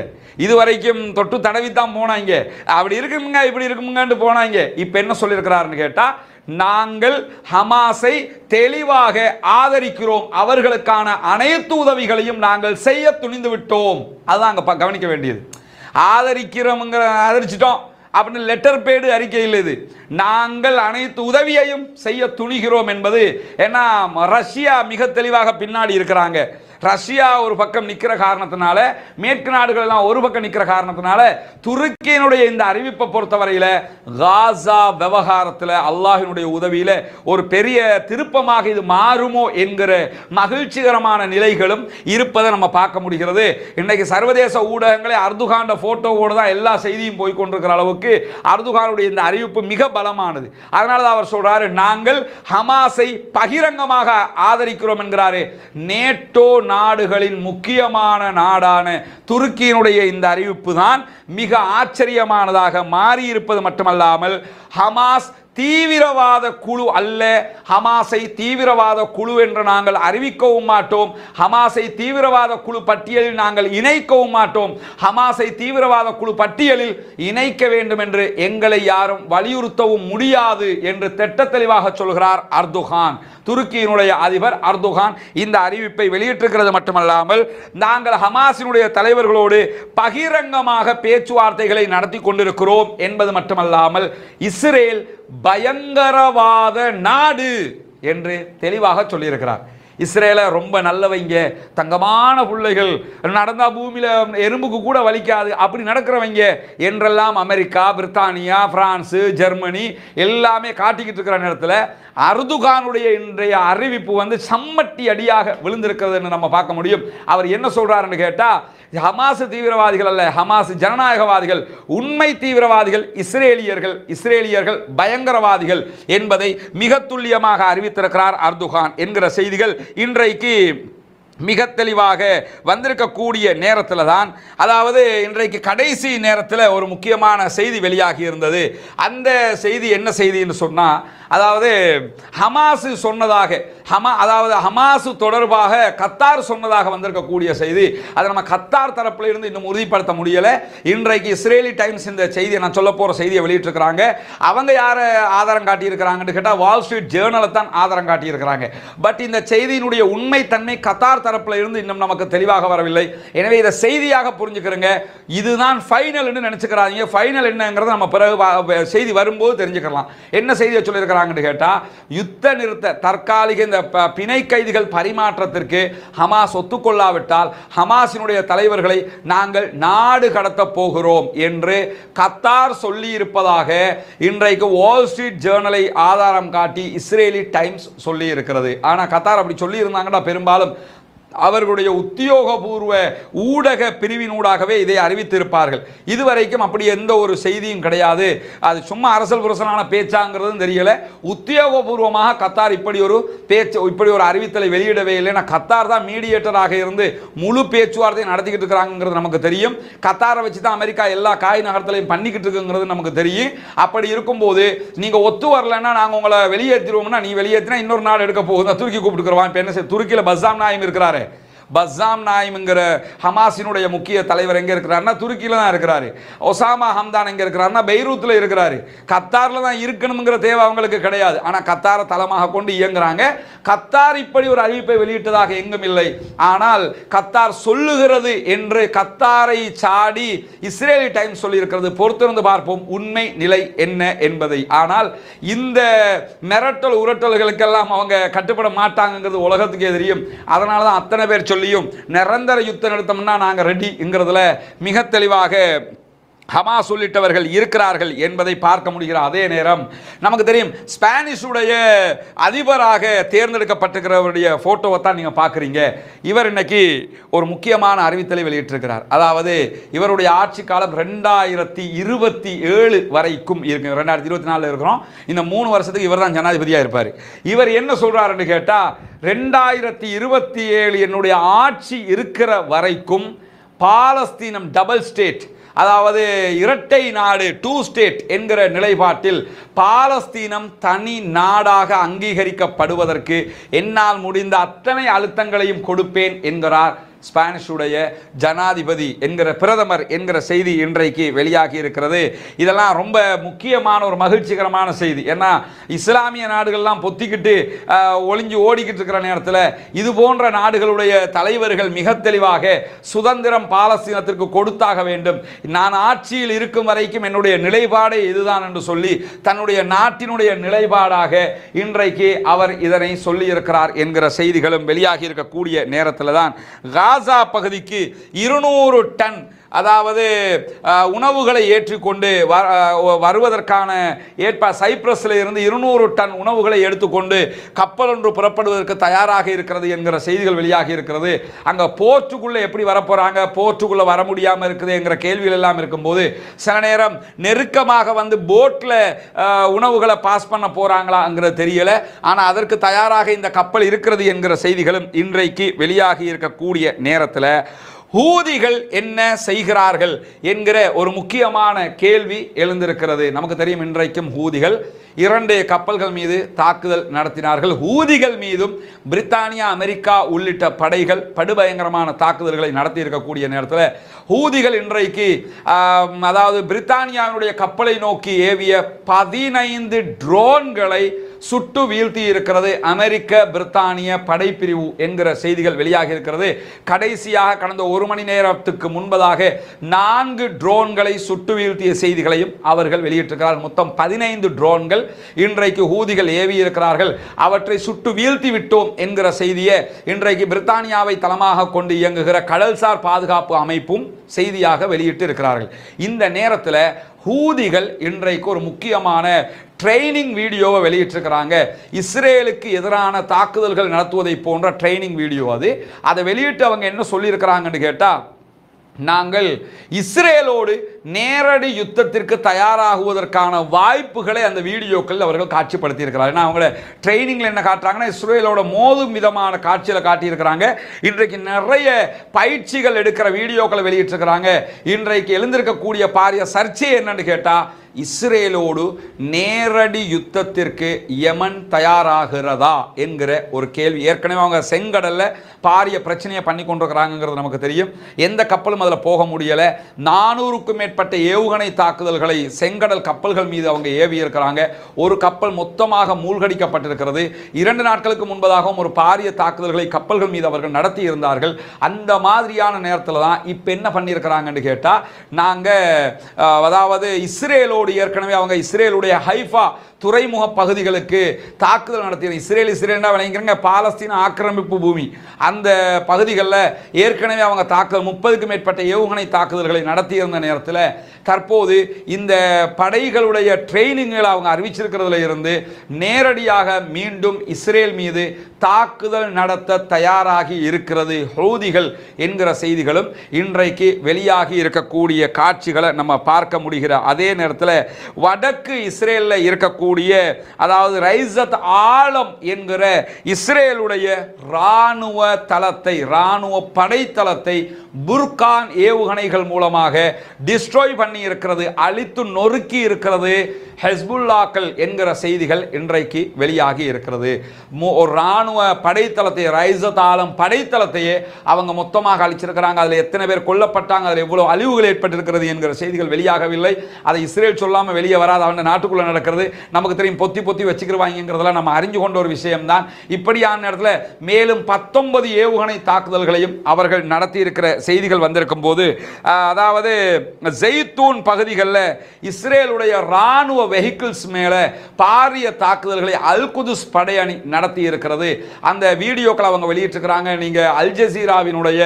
இதுவரைக்கும் தொட்டு தடவி தான் போனாங்க அப்படி இருக்குமுங்க இப்படி இருக்குங்கன்ட்டு போனாங்க இப்போ என்ன சொல்லியிருக்கிறாருன்னு கேட்டால் நாங்கள் ஹமாஸை தெளிவாக ஆதரிக்கிறோம் அவர்களுக்கான அனைத்து உதவிகளையும் நாங்கள் செய்ய துணிந்து விட்டோம் அதுதான் அங்கே கவனிக்க வேண்டியது ஆதரிக்கிறோம்ங்கிற ஆதரிச்சிட்டோம் அப்படின்னு லெட்டர் பேடு அறிக்கையில் இது நாங்கள் அனைத்து உதவியையும் செய்ய துணிகிறோம் என்பது ஏன்னா ரஷ்யா மிக தெளிவாக பின்னாடி இருக்கிறாங்க ரஷ்யா ஒரு பக்கம் நிற்கிற காரணத்தினால மேற்கு நாடுகள் எல்லாம் ஒரு பக்கம் நிற்கிற காரணத்தினால துருக்கியினுடைய இந்த அறிவிப்பை பொறுத்தவரையில் காசா விவகாரத்தில் அல்லாஹினுடைய உதவியில் ஒரு பெரிய திருப்பமாக இது மாறுமோ என்கிற மகிழ்ச்சிகரமான நிலைகளும் இருப்பதை நம்ம பார்க்க முடிகிறது இன்றைக்கு சர்வதேச ஊடகங்களே அர்துகாண்ட போட்டோவோடு தான் எல்லா செய்தியும் போய் கொண்டிருக்கிற அளவுக்கு அர்துகானுடைய இந்த அறிவிப்பு மிக பலமானது அதனால தான் அவர் சொல்றாரு நாங்கள் ஹமாஸை பகிரங்கமாக ஆதரிக்கிறோம் என்கிறாரு நேட்டோ நாடுகளின் முக்கியமான நாடான துருக்கியினுடைய இந்த அறிவிப்பு தான் மிக ஆச்சரியமானதாக மாறியிருப்பது மட்டுமல்லாமல் ஹமாஸ் தீவிரவாத குழு அல்ல ஹமாஸை தீவிரவாத குழு என்று நாங்கள் அறிவிக்கவும் மாட்டோம் ஹமாஸை தீவிரவாத குழு பட்டியலில் நாங்கள் இணைக்கவும் மாட்டோம் ஹமாஸை தீவிரவாத குழு பட்டியலில் இணைக்க வேண்டும் என்று எங்களை யாரும் வலியுறுத்தவும் முடியாது என்று திட்ட தெளிவாக சொல்கிறார் அர்துகான் துருக்கியினுடைய அதிபர் அர்துகான் இந்த அறிவிப்பை வெளியிட்டிருக்கிறது மட்டுமல்லாமல் நாங்கள் ஹமாஸினுடைய தலைவர்களோடு பகிரங்கமாக பேச்சுவார்த்தைகளை நடத்தி கொண்டிருக்கிறோம் என்பது மட்டுமல்லாமல் இஸ்ரேல் பயங்கரவாத நாடு என்று தெளிவாக சொல்லியிருக்கிறார் இஸ்ரேல ரொம்ப நல்லவங்க தங்கமான பிள்ளைகள் நடந்தால் பூமியில் எறும்புக்கு கூட வலிக்காது அப்படி நடக்கிறவங்க என்றெல்லாம் அமெரிக்கா பிரித்தானியா பிரான்ஸு ஜெர்மனி எல்லாமே காட்டிக்கிட்டு இருக்கிற நேரத்தில் அருதுகானுடைய இன்றைய அறிவிப்பு வந்து சம்மட்டி அடியாக விழுந்திருக்கிறது நம்ம பார்க்க முடியும் அவர் என்ன சொல்கிறாருன்னு கேட்டால் ஹமாஸ் தீவிரவாதிகள் அல்ல ஹமாஸ் ஜனநாயகவாதிகள் உண்மை தீவிரவாதிகள் இஸ்ரேலியர்கள் இஸ்ரேலியர்கள் பயங்கரவாதிகள் என்பதை மிக துல்லியமாக அறிவித்திருக்கிறார் அர்துகான் என்கிற செய்திகள் இன்றைக்கு மிக தெளிவாக வந்திருக்கக்கூடிய நேரத்தில் தான் அதாவது இன்றைக்கு கடைசி நேரத்தில் ஒரு முக்கியமான செய்தி வெளியாகி இருந்தது அந்த செய்தி என்ன செய்தின்னு சொன்னால் அதாவது ஹமாஸ் சொன்னதாக ஹமா அதாவது ஹமாஸ் தொடர்பாக கத்தார் சொன்னதாக வந்திருக்கக்கூடிய செய்தி அதை நம்ம கத்தார் தரப்பில் இருந்து இன்னும் உறுதிப்படுத்த முடியலை இன்றைக்கு இஸ்ரேலி டைம்ஸ் இந்த செய்தியை நான் சொல்ல போகிற செய்தியை வெளியிட்டிருக்கிறாங்க அவங்க யாரை ஆதாரம் காட்டியிருக்கிறாங்கன்னு கேட்டால் வால் ஸ்ட்ரீட் ஜேர்னலை தான் ஆதாரம் காட்டியிருக்கிறாங்க பட் இந்த செய்தியினுடைய உண்மை தன்மை கத்தார் தரப்பில் இருந்து இன்னும் நமக்கு தெளிவாக வரவில்லை எனவே இதை செய்தியாக புரிஞ்சுக்கிறேங்க இதுதான் ஃபைனல்னு நினச்சிக்கிறாங்க ஃபைனல் என்னங்கிறத நம்ம பிறகு செய்தி வரும்போது தெரிஞ்சுக்கலாம் என்ன செய்தியை சொல்லியிருக்கிறாங்க செய்கிறாங்கன்னு கேட்டால் யுத்த நிறுத்த தற்காலிக இந்த பிணை கைதிகள் பரிமாற்றத்திற்கு ஹமாஸ் ஒத்துக்கொள்ளாவிட்டால் ஹமாஸினுடைய தலைவர்களை நாங்கள் நாடு கடத்த போகிறோம் என்று கத்தார் சொல்லியிருப்பதாக இன்றைக்கு வால் ஸ்ட்ரீட் ஜேர்னலை ஆதாரம் காட்டி இஸ்ரேலி டைம்ஸ் சொல்லியிருக்கிறது ஆனால் கத்தார் அப்படி சொல்லியிருந்தாங்கன்னா பெரும்பாலும் அவர்களுடைய உத்தியோகபூர்வ ஊடக பிரிவினூடாகவே இதை அறிவித்திருப்பார்கள் இதுவரைக்கும் அப்படி எந்த ஒரு செய்தியும் கிடையாது அது சும்மா அரசல் புரசலான பேச்சாங்கிறதும் தெரியல உத்தியோகபூர்வமாக கத்தார் இப்படி ஒரு பேச்சு இப்படி ஒரு அறிவித்தலை வெளியிடவே இல்லைன்னா கத்தார் தான் மீடியேட்டராக இருந்து முழு பேச்சுவார்த்தையும் நடத்திக்கிட்டு இருக்கிறாங்கிறது நமக்கு தெரியும் கத்தாரை வச்சு தான் அமெரிக்கா எல்லா காய் நகரத்திலையும் பண்ணிக்கிட்டு இருக்குங்கிறது நமக்கு தெரியும் அப்படி இருக்கும்போது நீங்கள் ஒத்து வரலன்னா நாங்கள் உங்களை வெளியேற்றிடுவோம்னா நீ வெளியேற்றினா இன்னொரு நாள் எடுக்க போகுது துருக்கி கூப்பிட்டுக்கிறோம் இப்போ என்ன துருக்கியில் பஸ்ஸாம் நாயம் இருக்கிறாரு பஸ்ஸாம் நாயிம்ங்கிற ஹமாஸினுடைய முக்கிய தலைவர் எங்கே இருக்கிறாருன்னா துருக்கியில் தான் இருக்கிறாரு ஒசாமா ஹம்தான் எங்கே இருக்கிறாருன்னா பெய்ரூத்தில் இருக்கிறாரு கத்தாரில் தான் இருக்கணுங்கிற தேவை அவங்களுக்கு கிடையாது ஆனால் கத்தாரை தளமாக கொண்டு இயங்குறாங்க கத்தார் இப்படி ஒரு அறிவிப்பை வெளியிட்டதாக எங்கும் இல்லை ஆனால் கத்தார் சொல்லுகிறது என்று கத்தாரை சாடி இஸ்ரேலி டைம் சொல்லியிருக்கிறது பொறுத்திருந்து பார்ப்போம் உண்மை நிலை என்ன என்பதை ஆனால் இந்த மிரட்டல் உரட்டல்களுக்கெல்லாம் அவங்க கட்டுப்பட மாட்டாங்கிறது உலகத்துக்கே தெரியும் அதனால தான் அத்தனை பேர் சொல்லி சொல்லியும் நிரந்தர யுத்தம் நடத்தம்னா நாங்கள் ரெடிங்கிறதுல மிக தெளிவாக ஹமாஸ் உள்ளிட்டவர்கள் இருக்கிறார்கள் என்பதை பார்க்க முடிகிற அதே நேரம் நமக்கு தெரியும் ஸ்பானிஷுடைய அதிபராக தேர்ந்தெடுக்கப்பட்டிருக்கிறவருடைய ஃபோட்டோவை தான் நீங்கள் பார்க்குறீங்க இவர் இன்னைக்கு ஒரு முக்கியமான அறிவித்தலை வெளியிட்டிருக்கிறார் அதாவது இவருடைய ஆட்சி காலம் ரெண்டாயிரத்தி இருபத்தி ஏழு வரைக்கும் இருக்கு ரெண்டாயிரத்தி இருபத்தி நாலில் இருக்கிறோம் இந்த மூணு வருஷத்துக்கு இவர் தான் ஜனாதிபதியாக இருப்பார் இவர் என்ன சொல்கிறாருன்னு கேட்டால் ரெண்டாயிரத்தி இருபத்தி ஏழு என்னுடைய ஆட்சி இருக்கிற வரைக்கும் பாலஸ்தீனம் டபுள் ஸ்டேட் அதாவது இரட்டை நாடு டூ ஸ்டேட் என்கிற நிலைப்பாட்டில் பாலஸ்தீனம் தனி நாடாக அங்கீகரிக்கப்படுவதற்கு என்னால் முடிந்த அத்தனை அழுத்தங்களையும் கொடுப்பேன் என்கிறார் ஸ்பானிஷுடைய ஜனாதிபதி என்கிற பிரதமர் என்கிற செய்தி இன்றைக்கு வெளியாகி இருக்கிறது இதெல்லாம் ரொம்ப முக்கியமான ஒரு மகிழ்ச்சிகரமான செய்தி ஏன்னா இஸ்லாமிய நாடுகள்லாம் பொத்திக்கிட்டு ஒளிஞ்சு ஓடிக்கிட்டு இருக்கிற நேரத்தில் இது போன்ற நாடுகளுடைய தலைவர்கள் மிக தெளிவாக சுதந்திரம் பாலஸ்தீனத்திற்கு கொடுத்தாக வேண்டும் நான் ஆட்சியில் இருக்கும் வரைக்கும் என்னுடைய நிலைப்பாடே இதுதான் என்று சொல்லி தன்னுடைய நாட்டினுடைய நிலைப்பாடாக இன்றைக்கு அவர் இதனை சொல்லியிருக்கிறார் என்கிற செய்திகளும் வெளியாகி இருக்கக்கூடிய நேரத்தில் தான் காசா பகுதிக்கு இருநூறு டன் அதாவது உணவுகளை ஏற்றிக்கொண்டு வருவதற்கான ஏற்பா சைப்ரஸில் இருந்து இருநூறு டன் உணவுகளை எடுத்துக்கொண்டு கப்பல் ஒன்று புறப்படுவதற்கு தயாராக இருக்கிறது என்கிற செய்திகள் வெளியாகி இருக்கிறது அங்கே போர்ச்சுக்குள்ளே எப்படி வரப்போகிறாங்க போர்ட்டுக்குள்ளே வர முடியாமல் இருக்குது என்கிற கேள்விகள் எல்லாம் இருக்கும்போது சில நேரம் நெருக்கமாக வந்து போட்டில் உணவுகளை பாஸ் பண்ண போகிறாங்களாங்கிறது தெரியலை ஆனால் அதற்கு தயாராக இந்த கப்பல் இருக்கிறது என்கிற செய்திகளும் இன்றைக்கு வெளியாகி இருக்கக்கூடிய நேரத்தில் ஹூதிகள் என்ன செய்கிறார்கள் என்கிற ஒரு முக்கியமான கேள்வி எழுந்திருக்கிறது நமக்கு தெரியும் இன்றைக்கும் ஹூதிகள் இரண்டு கப்பல்கள் மீது தாக்குதல் நடத்தினார்கள் ஹூதிகள் மீதும் பிரித்தானியா அமெரிக்கா உள்ளிட்ட படைகள் படுபயங்கரமான தாக்குதல்களை நடத்தி இருக்கக்கூடிய நேரத்தில் ஹூதிகள் இன்றைக்கு அதாவது பிரித்தானியாவினுடைய கப்பலை நோக்கி ஏவிய பதினைந்து ட்ரோன்களை சுட்டு வீழ்த்தி இருக்கிறது அமெரிக்க பிரித்தானிய படைப்பிரிவு என்கிற செய்திகள் வெளியாகி இருக்கிறது கடைசியாக கடந்த ஒரு மணி நேரத்துக்கு முன்பதாக நான்கு ட்ரோன்களை சுட்டு வீழ்த்திய செய்திகளையும் அவர்கள் வெளியிட்டிருக்கிறார்கள் மொத்தம் பதினைந்து ட்ரோன்கள் இன்றைக்கு ஊதிகள் ஏவி இருக்கிறார்கள் அவற்றை சுட்டு வீழ்த்தி விட்டோம் என்கிற செய்தியை இன்றைக்கு பிரித்தானியாவை தளமாக கொண்டு இயங்குகிற கடல்சார் பாதுகாப்பு அமைப்பும் செய்தியாக வெளியிட்டு இருக்கிறார்கள் இந்த நேரத்தில் ஹூதிகள் இன்றைக்கு ஒரு முக்கியமான ட்ரைனிங் வீடியோவை வெளியிட்டிருக்கிறாங்க இஸ்ரேலுக்கு எதிரான தாக்குதல்கள் நடத்துவதை போன்ற ட்ரைனிங் வீடியோ அது அதை வெளியிட்டு அவங்க என்ன சொல்லியிருக்கிறாங்கன்னு கேட்டால் நாங்கள் இஸ்ரேலோடு நேரடி யுத்தத்திற்கு தயாராகுவதற்கான வாய்ப்புகளை அந்த வீடியோக்கள் அவர்கள் காட்சிப்படுத்தி இருக்கிறார் ஏன்னா அவங்கள ட்ரைனிங்கில் என்ன காட்டுறாங்கன்னா இஸ்ரேலோட மோதும் விதமான காட்சியில் காட்டியிருக்கிறாங்க இன்றைக்கு நிறைய பயிற்சிகள் எடுக்கிற வீடியோக்களை வெளியிட்டிருக்கிறாங்க இன்றைக்கு எழுந்திருக்கக்கூடிய பாரிய சர்ச்சை என்னன்னு கேட்டால் இஸ்ரேலோடு நேரடி யுத்தத்திற்கு யமன் தயாராகிறதா என்கிற ஒரு கேள்வி ஏற்கனவே அவங்க செங்கடலில் பாரிய பிரச்சனையை பண்ணி கொண்டிருக்கிறாங்கிறது நமக்கு தெரியும் எந்த கப்பலும் அதில் போக முடியலை நானூறுக்கும் மேற்பட்ட மேற்பட்ட ஏவுகணை தாக்குதல்களை செங்கடல் கப்பல்கள் மீது அவங்க ஏவியிருக்கிறாங்க ஒரு கப்பல் மொத்தமாக மூழ்கடிக்கப்பட்டிருக்கிறது இரண்டு நாட்களுக்கு முன்பதாகவும் ஒரு பாரிய தாக்குதல்களை கப்பல்கள் மீது அவர்கள் நடத்தி இருந்தார்கள் அந்த மாதிரியான நேரத்தில் தான் இப்போ என்ன பண்ணியிருக்கிறாங்கன்னு கேட்டால் நாங்கள் அதாவது இஸ்ரேலோடு ஏற்கனவே அவங்க இஸ்ரேலுடைய ஹைஃபா துறைமுக பகுதிகளுக்கு தாக்குதல் நடத்தியது இஸ்ரேல் இஸ்ரேல்னா விளைங்கிறங்க பாலஸ்தீன ஆக்கிரமிப்பு பூமி அந்த பகுதிகளில் ஏற்கனவே அவங்க தாக்குதல் முப்பதுக்கும் மேற்பட்ட ஏவுகணை தாக்குதல்களை நடத்தியிருந்த நேரத்தில் தற்போது இந்த படைகளுடைய ட்ரைனிங்களை அவங்க அறிவிச்சிருக்கிறதுல இருந்து நேரடியாக மீண்டும் இஸ்ரேல் மீது தாக்குதல் நடத்த தயாராகி இருக்கிறது ஹூதிகள் என்கிற செய்திகளும் இன்றைக்கு வெளியாகி இருக்கக்கூடிய காட்சிகளை நம்ம பார்க்க முடிகிற அதே நேரத்தில் வடக்கு இஸ்ரேலில் இருக்கக்கூடிய அதாவது ரைசத் ஆலம் என்கிற இஸ்ரேலுடைய இராணுவ தளத்தை இராணுவ படைத்தளத்தை புர்கான் ஏவுகணைகள் மூலமாக டிஸ் டிஸ்ட்ராய் பண்ணி இருக்கிறது அழித்து நொறுக்கி இருக்கிறது ஹெஸ்புல்லாக்கள் என்கிற செய்திகள் இன்றைக்கு வெளியாகி இருக்கிறது ஒரு இராணுவ படைத்தளத்தை ரைசதாளம் படைத்தளத்தையே அவங்க மொத்தமாக அழிச்சிருக்கிறாங்க அதில் எத்தனை பேர் கொல்லப்பட்டாங்க அதில் எவ்வளோ அழிவுகள் ஏற்பட்டிருக்கிறது என்கிற செய்திகள் வெளியாகவில்லை அதை இஸ்ரேல் சொல்லாமல் வெளியே வராது அவங்க நாட்டுக்குள்ளே நடக்கிறது நமக்கு தெரியும் பொத்தி பொத்தி வச்சுக்கிறவாங்கிறதெல்லாம் நம்ம அறிஞ்சு கொண்ட ஒரு விஷயம்தான் இப்படியான இடத்துல மேலும் பத்தொன்பது ஏவுகணை தாக்குதல்களையும் அவர்கள் நடத்தியிருக்கிற செய்திகள் வந்திருக்கும் போது அதாவது ஜெய்தூன் பகுதிகளில் இஸ்ரேலுடைய இராணுவ வெஹிக்கிள்ஸ் மேலே பாரிய தாக்குதல்களை அல்குதுஸ் படையணி நடத்தி இருக்கிறது அந்த வீடியோக்களை அவங்க வெளியிட்டிருக்கிறாங்க நீங்கள் அல்ஜசீராவினுடைய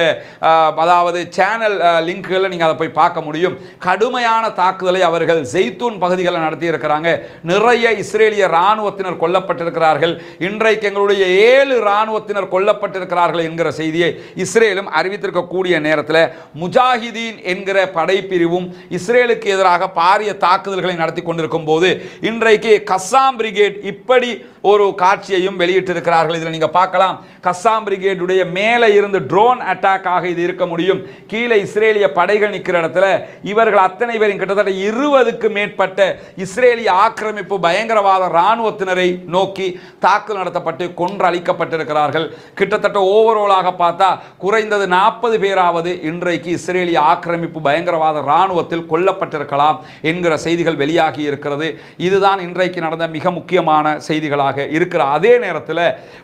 அதாவது சேனல் லிங்க்குகளில் நீங்கள் அதை போய் பார்க்க முடியும் கடுமையான தாக்குதலை அவர்கள் ஜெய்தூன் பகுதிகளில் நடத்தியிருக்கிறாங்க நிறைய இஸ்ரேலிய இராணுவத்தினர் கொல்லப்பட்டிருக்கிறார்கள் இன்றைக்கு எங்களுடைய ஏழு இராணுவத்தினர் கொல்லப்பட்டிருக்கிறார்கள் என்கிற செய்தியை இஸ்ரேலும் அறிவித்திருக்கக்கூடிய நேரத்தில் முஜாஹிதீன் என்கிற படைப்பிரிவும் இஸ்ரேலுக்கு எதிராக பாரிய தாக்குதல்களை நடத்தி கொண்டிருக்கும் போது இன்றைக்கு கசாம் பிரிகேட் இப்படி ஒரு காட்சியையும் வெளியிட்டிருக்கிறார்கள் இதில் நீங்கள் பார்க்கலாம் கசாம் பிரிகேடுடைய மேலே இருந்து ட்ரோன் அட்டாக்காக இது இருக்க முடியும் கீழே இஸ்ரேலிய படைகள் நிற்கிற இடத்துல இவர்கள் அத்தனை பேரும் கிட்டத்தட்ட இருபதுக்கு மேற்பட்ட இஸ்ரேலிய ஆக்கிரமிப்பு பயங்கரவாத இராணுவத்தினரை நோக்கி தாக்குதல் நடத்தப்பட்டு கொன்றளிக்கப்பட்டிருக்கிறார்கள் கிட்டத்தட்ட ஓவரோலாக பார்த்தா குறைந்தது நாற்பது பேராவது இன்றைக்கு இஸ்ரேலிய ஆக்கிரமிப்பு பயங்கரவாத இராணுவ இராணுவத்தில் கொல்லப்பட்டிருக்கலாம் என்கிற செய்திகள் வெளியாகி இருக்கிறது இதுதான் இன்றைக்கு நடந்த மிக முக்கியமான செய்திகளாக இருக்கிற அதே நேரத்தில்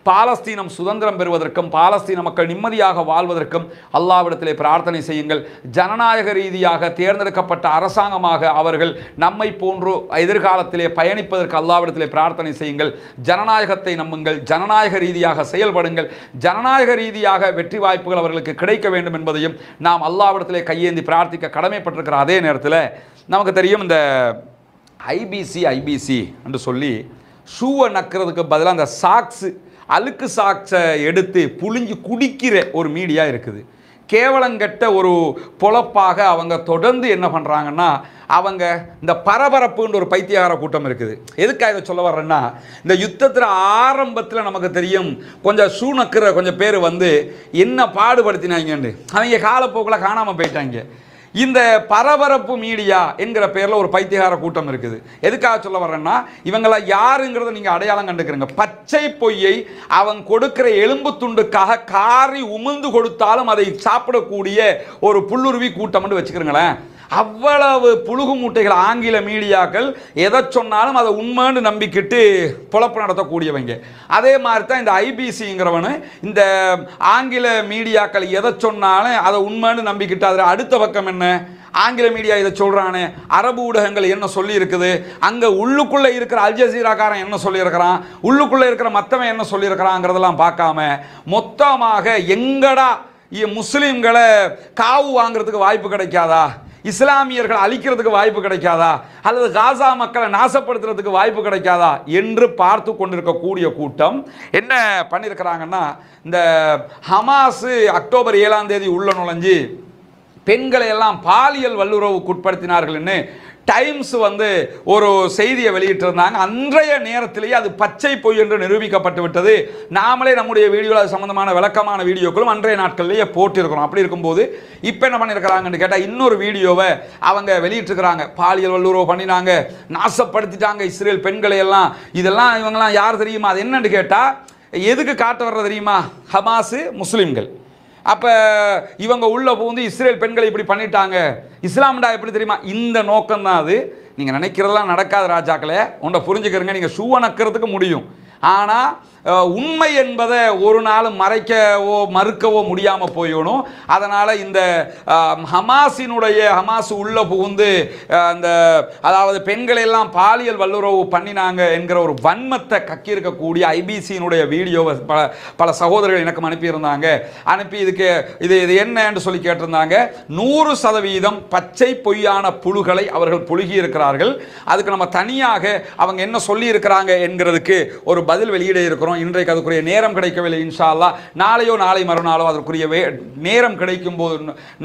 பாலஸ்தீனம் சுதந்திரம் பெறுவதற்கும் பாலஸ்தீன மக்கள் நிம்மதியாக வாழ்வதற்கும் அல்லாவிடத்திலே பிரார்த்தனை செய்யுங்கள் ஜனநாயக ரீதியாக தேர்ந்தெடுக்கப்பட்ட அரசாங்கமாக அவர்கள் நம்மை போன்று எதிர்காலத்திலே பயணிப்பதற்கு அல்லாவிடத்திலே பிரார்த்தனை செய்யுங்கள் ஜனநாயகத்தை நம்புங்கள் ஜனநாயக ரீதியாக செயல்படுங்கள் ஜனநாயக ரீதியாக வெற்றி வாய்ப்புகள் அவர்களுக்கு கிடைக்க வேண்டும் என்பதையும் நாம் அல்லாவிடத்திலே கையேந்தி பிரார்த்திக்க கடமைப்பட்டிருக்கிறார் அதே நேரத்தில் நமக்கு தெரியும் இந்த ஐபிசி ஐபிசி என்று சொல்லி ஷூவை நக்கிறதுக்கு பதிலாக அந்த சாக்ஸு அழுக்கு சாக்ஸை எடுத்து புழிஞ்சு குடிக்கிற ஒரு மீடியா இருக்குது கேவலங்கெட்ட ஒரு பொழப்பாக அவங்க தொடர்ந்து என்ன பண்ணுறாங்கன்னா அவங்க இந்த பரபரப்புன்ற ஒரு பைத்தியகார கூட்டம் இருக்குது எதுக்காக இதை சொல்ல வர்றேன்னா இந்த யுத்தத்தில் ஆரம்பத்தில் நமக்கு தெரியும் கொஞ்சம் சூணக்கிற கொஞ்சம் பேர் வந்து என்ன பாடுபடுத்தினாங்கன்னு அவங்க காலப்போக்கில் காணாமல் போயிட்டாங்க இந்த பரபரப்பு மீடியா என்கிற பேரில் ஒரு பைத்தியகார கூட்டம் இருக்குது எதுக்காக சொல்ல வரேன்னா இவங்களை யாருங்கிறத நீங்கள் அடையாளம் கண்டுக்கிறீங்க பச்சை பொய்யை அவன் கொடுக்கிற எலும்பு துண்டுக்காக காரி உமிழ்ந்து கொடுத்தாலும் அதை சாப்பிடக்கூடிய ஒரு புல்லுருவி கூட்டம்னு வச்சுக்கிறீங்களேன் அவ்வளவு புழுகு மூட்டைகள் ஆங்கில மீடியாக்கள் எதை சொன்னாலும் அதை உண்மைன்னு நம்பிக்கிட்டு புழப்பு நடத்தக்கூடியவங்க அதே மாதிரி தான் இந்த ஐபிசிங்கிறவனு இந்த ஆங்கில மீடியாக்கள் எதை சொன்னாலும் அதை உண்மைன்னு நம்பிக்கிட்டு அதில் அடுத்த பக்கம் என்ன ஆங்கில மீடியா இதை சொல்கிறானே அரபு ஊடகங்கள் என்ன சொல்லியிருக்குது அங்கே உள்ளுக்குள்ளே இருக்கிற அல் ஜசீராக்காரன் என்ன சொல்லியிருக்கிறான் உள்ளுக்குள்ளே இருக்கிற மற்றவன் என்ன சொல்லியிருக்கிறாங்கிறதெல்லாம் பார்க்காம மொத்தமாக எங்கடா முஸ்லீம்களை காவு வாங்குறதுக்கு வாய்ப்பு கிடைக்காதா இஸ்லாமியர்கள் அழிக்கிறதுக்கு வாய்ப்பு கிடைக்காதா அல்லது காசா மக்களை நாசப்படுத்துறதுக்கு வாய்ப்பு கிடைக்காதா என்று பார்த்து கொண்டிருக்கக்கூடிய கூட்டம் என்ன பண்ணியிருக்கிறாங்கன்னா இந்த ஹமாஸு அக்டோபர் ஏழாம் தேதி உள்ள நுழைஞ்சி பெண்களை எல்லாம் பாலியல் வல்லுறவுக்கு உட்படுத்தினார்கள்னு டைம்ஸ் வந்து ஒரு செய்தியை வெளியிட்டிருந்தாங்க அன்றைய நேரத்திலேயே அது பச்சை பொய் என்று நிரூபிக்கப்பட்டு விட்டது நாமளே நம்முடைய வீடியோவில் அது சம்மந்தமான விளக்கமான வீடியோக்களும் அன்றைய நாட்கள்லேயே போட்டிருக்கிறோம் அப்படி இருக்கும்போது இப்போ என்ன பண்ணியிருக்கிறாங்கன்னு கேட்டால் இன்னொரு வீடியோவை அவங்க வெளியிட்டிருக்கிறாங்க பாலியல் வல்லுறவு பண்ணினாங்க நாசப்படுத்திட்டாங்க இஸ்ரேல் பெண்களை எல்லாம் இதெல்லாம் இவங்கெல்லாம் யார் தெரியுமா அது என்னன்னு கேட்டால் எதுக்கு காட்ட வர்றது தெரியுமா ஹமாஸு முஸ்லீம்கள் அப்போ இவங்க உள்ளே புகுந்து இஸ்ரேல் பெண்களை இப்படி பண்ணிட்டாங்க இஸ்லாம்டா எப்படி தெரியுமா இந்த நோக்கம் தான் அது நீங்கள் நினைக்கிறதெல்லாம் நடக்காது ராஜாக்களே உன்னை புரிஞ்சுக்கிறங்க நீங்கள் ஷூவை நக்கிறதுக்கு முடியும் ஆனால் உண்மை என்பதை ஒரு நாள் மறைக்கவோ மறுக்கவோ முடியாமல் போயிடணும் அதனால் இந்த ஹமாஸினுடைய ஹமாஸ் உள்ளே புகுந்து அந்த அதாவது பெண்களெல்லாம் பாலியல் வல்லுறவு பண்ணினாங்க என்கிற ஒரு வன்மத்தை கக்கியிருக்கக்கூடிய ஐபிசியினுடைய வீடியோவை பல பல சகோதரர்கள் எனக்கு அனுப்பியிருந்தாங்க அனுப்பி இதுக்கு இது இது என்னன்னு சொல்லி கேட்டிருந்தாங்க நூறு சதவீதம் பச்சை பொய்யான புழுகளை அவர்கள் புழுகி இருக்கிறார்கள் அதுக்கு நம்ம தனியாக அவங்க என்ன சொல்லியிருக்கிறாங்க என்கிறதுக்கு ஒரு பதில் வெளியிட இருக்கிறோம் போகிறோம் இன்றைக்கு அதுக்குரிய நேரம் கிடைக்கவில்லை இன்ஷால்லா நாளையோ நாளை மறுநாளோ அதற்குரிய வே நேரம் கிடைக்கும் போது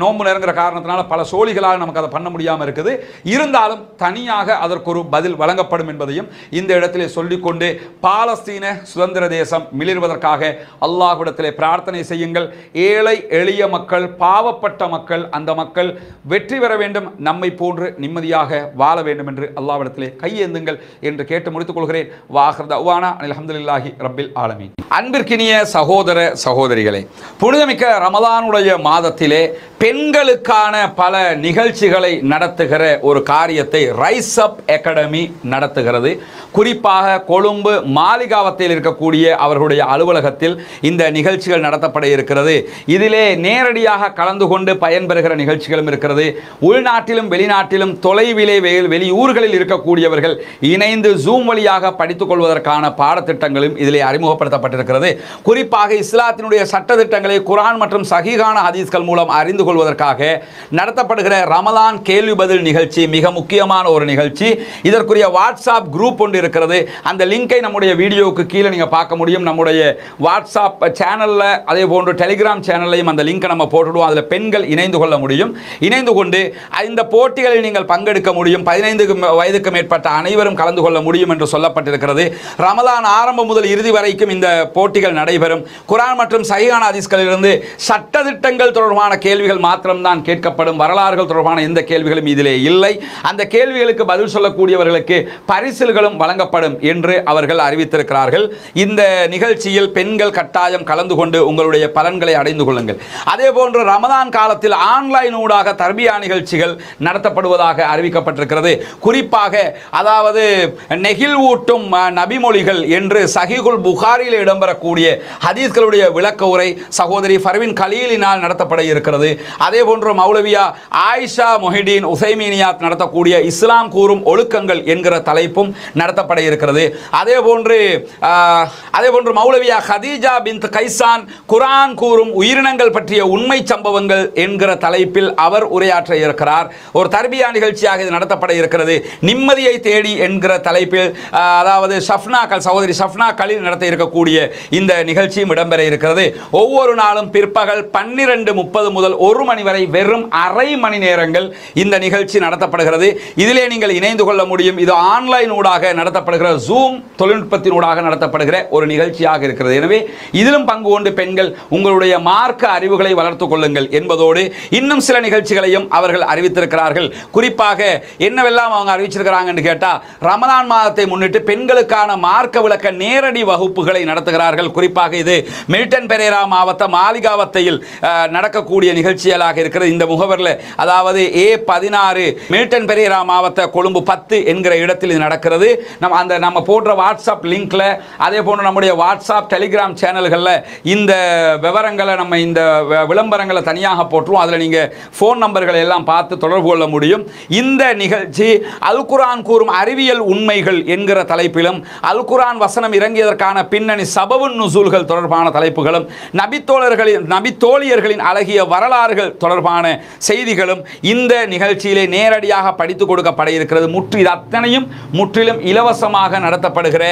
நோம்பு நேரங்கிற காரணத்தினால பல சோழிகளால் நமக்கு அதை பண்ண முடியாமல் இருக்குது இருந்தாலும் தனியாக அதற்கு ஒரு பதில் வழங்கப்படும் என்பதையும் இந்த இடத்திலே சொல்லிக்கொண்டு பாலஸ்தீன சுதந்திர தேசம் மிளிர்வதற்காக அல்லாஹுடத்திலே பிரார்த்தனை செய்யுங்கள் ஏழை எளிய மக்கள் பாவப்பட்ட மக்கள் அந்த மக்கள் வெற்றி பெற வேண்டும் நம்மை போன்று நிம்மதியாக வாழ வேண்டும் என்று அல்லாவிடத்திலே கையேந்துங்கள் என்று கேட்டு முடித்துக் கொள்கிறேன் வாஹர் தவானா அலமதுல்லாஹி ரப் ரபில் ஆலமீன் அன்பிற்கினிய சகோதர சகோதரிகளே புனிதமிக்க ரமதானுடைய மாதத்திலே பெண்களுக்கான பல நிகழ்ச்சிகளை நடத்துகிற ஒரு காரியத்தை ரைஸ் அப் அகாடமி நடத்துகிறது குறிப்பாக கொழும்பு மாளிகாவத்தில் இருக்கக்கூடிய அவர்களுடைய அலுவலகத்தில் இந்த நிகழ்ச்சிகள் நடத்தப்பட இருக்கிறது இதிலே நேரடியாக கலந்து கொண்டு பயன்பெறுகிற நிகழ்ச்சிகளும் இருக்கிறது உள்நாட்டிலும் வெளிநாட்டிலும் தொலைவிலே வெளியூர்களில் இருக்கக்கூடியவர்கள் இணைந்து ஜூம் வழியாக படித்துக்கொள்வதற்கான பாடத்திட்டங்களும் இதிலே அறிமுகப்படுத்தப்பட்டிருக்கிறது குறிப்பாக இஸ்லாத்தினுடைய சட்டத்திட்டங்களை குரான் மற்றும் சகிகான ஹதீஸ்கள் மூலம் அறிந்து கொள்வதற்காக நடத்தப்படுகிற ரமலான் கேள்வி பதில் நிகழ்ச்சி மிக முக்கியமான ஒரு நிகழ்ச்சி இதற்குரிய வாட்ஸ்அப் குரூப் ஒன்று இருக்கிறது அந்த லிங்கை நம்முடைய வீடியோவுக்கு கீழே நீங்கள் பார்க்க முடியும் நம்முடைய வாட்ஸ்அப் சேனலில் அதே போன்று டெலிகிராம் சேனல்லையும் அந்த லிங்கை நம்ம போட்டுடுவோம் அதில் பெண்கள் இணைந்து கொள்ள முடியும் இணைந்து கொண்டு இந்த போட்டிகளில் நீங்கள் பங்கெடுக்க முடியும் பதினைந்து வயதுக்கு மேற்பட்ட அனைவரும் கலந்து கொள்ள முடியும் என்று சொல்லப்பட்டிருக்கிறது ரமலான் ஆரம்பம் முதல் இறுதி வரைக்கும் இந்த போட்டிகள் நடைபெறும் குரான் மற்றும் சகிகான அதிஸ்களிலிருந்து சட்டத்திட்டங்கள் தொடர்பான கேள்விகள் கேள்விகள் மாத்திரம்தான் கேட்கப்படும் வரலாறுகள் தொடர்பான எந்த கேள்விகளும் இதிலே இல்லை அந்த கேள்விகளுக்கு பதில் சொல்லக்கூடியவர்களுக்கு பரிசில்களும் வழங்கப்படும் என்று அவர்கள் அறிவித்திருக்கிறார்கள் இந்த நிகழ்ச்சியில் பெண்கள் கட்டாயம் கலந்து கொண்டு உங்களுடைய பலன்களை அடைந்து கொள்ளுங்கள் அதே போன்று ரமதான் காலத்தில் ஆன்லைன் ஊடாக தர்பியா நிகழ்ச்சிகள் நடத்தப்படுவதாக அறிவிக்கப்பட்டிருக்கிறது குறிப்பாக அதாவது நெகிழ்வூட்டும் நபிமொழிகள் என்று சஹிகுல் புகாரில் இடம்பெறக்கூடிய ஹதீஸ்களுடைய விளக்க உரை சகோதரி பர்வின் கலீலினால் நடத்தப்பட இருக்கிறது அதே போன்ற மௌலவியா ஆயிஷா மொஹிடீன் உசைமீனியாத் நடத்தக்கூடிய இஸ்லாம் கூறும் ஒழுக்கங்கள் என்கிற தலைப்பும் நடத்தப்பட இருக்கிறது அதே போன்று அதே போன்று மௌலவியா ஹதீஜா பின் கைசான் குரான் கூறும் உயிரினங்கள் பற்றிய உண்மை சம்பவங்கள் என்கிற தலைப்பில் அவர் உரையாற்ற இருக்கிறார் ஒரு தர்பியா நிகழ்ச்சியாக இது நடத்தப்பட இருக்கிறது நிம்மதியை தேடி என்கிற தலைப்பில் அதாவது ஷப்னாக்கள் சகோதரி ஷப்னா கலில் நடத்த இருக்கக்கூடிய இந்த நிகழ்ச்சியும் இடம்பெற இருக்கிறது ஒவ்வொரு நாளும் பிற்பகல் பன்னிரண்டு முப்பது முதல் ஒரு ஒரு மணி வரை வெறும் அரை மணி நேரங்கள் இந்த நிகழ்ச்சி நடத்தப்படுகிறது இதிலே நீங்கள் இணைந்து கொள்ள முடியும் இது ஆன்லைன் ஊடாக நடத்தப்படுகிற ஜூம் தொழில்நுட்பத்தினூடாக நடத்தப்படுகிற ஒரு நிகழ்ச்சியாக இருக்கிறது எனவே இதிலும் பங்கு கொண்டு பெண்கள் உங்களுடைய மார்க்க அறிவுகளை வளர்த்துக் கொள்ளுங்கள் என்பதோடு இன்னும் சில நிகழ்ச்சிகளையும் அவர்கள் அறிவித்திருக்கிறார்கள் குறிப்பாக என்னவெல்லாம் அவங்க அறிவிச்சிருக்கிறாங்க கேட்டால் ரமதான் மாதத்தை முன்னிட்டு பெண்களுக்கான மார்க்க விளக்க நேரடி வகுப்புகளை நடத்துகிறார்கள் குறிப்பாக இது மில்டன் பெரேரா மாவட்ட மாளிகாவத்தையில் நடக்கக்கூடிய நிகழ்ச்சி செய்தியாளராக இருக்கிறது இந்த முகவரில் அதாவது ஏ பதினாறு மில்டன் பெரியரா மாவட்ட கொழும்பு பத்து என்கிற இடத்தில் இது நடக்கிறது நம்ம அந்த நம்ம போடுற வாட்ஸ்அப் லிங்க்ல அதே போன்று நம்முடைய வாட்ஸ்அப் டெலிகிராம் சேனல்களில் இந்த விவரங்களை நம்ம இந்த விளம்பரங்களை தனியாக போட்டுருவோம் அதில் நீங்கள் ஃபோன் நம்பர்களை எல்லாம் பார்த்து தொடர்பு கொள்ள முடியும் இந்த நிகழ்ச்சி அல் குரான் கூறும் அறிவியல் உண்மைகள் என்கிற தலைப்பிலும் அல் குரான் வசனம் இறங்கியதற்கான பின்னணி சபவு நுசூல்கள் தொடர்பான தலைப்புகளும் நபித்தோழர்களின் நபித்தோழியர்களின் அழகிய வரலாறு இவர்கள் தொடர்பான செய்திகளும் இந்த நிகழ்ச்சியிலே நேரடியாக படித்து கொடுக்கப்பட இருக்கிறது முற்று இது அத்தனையும் முற்றிலும் இலவசமாக நடத்தப்படுகிற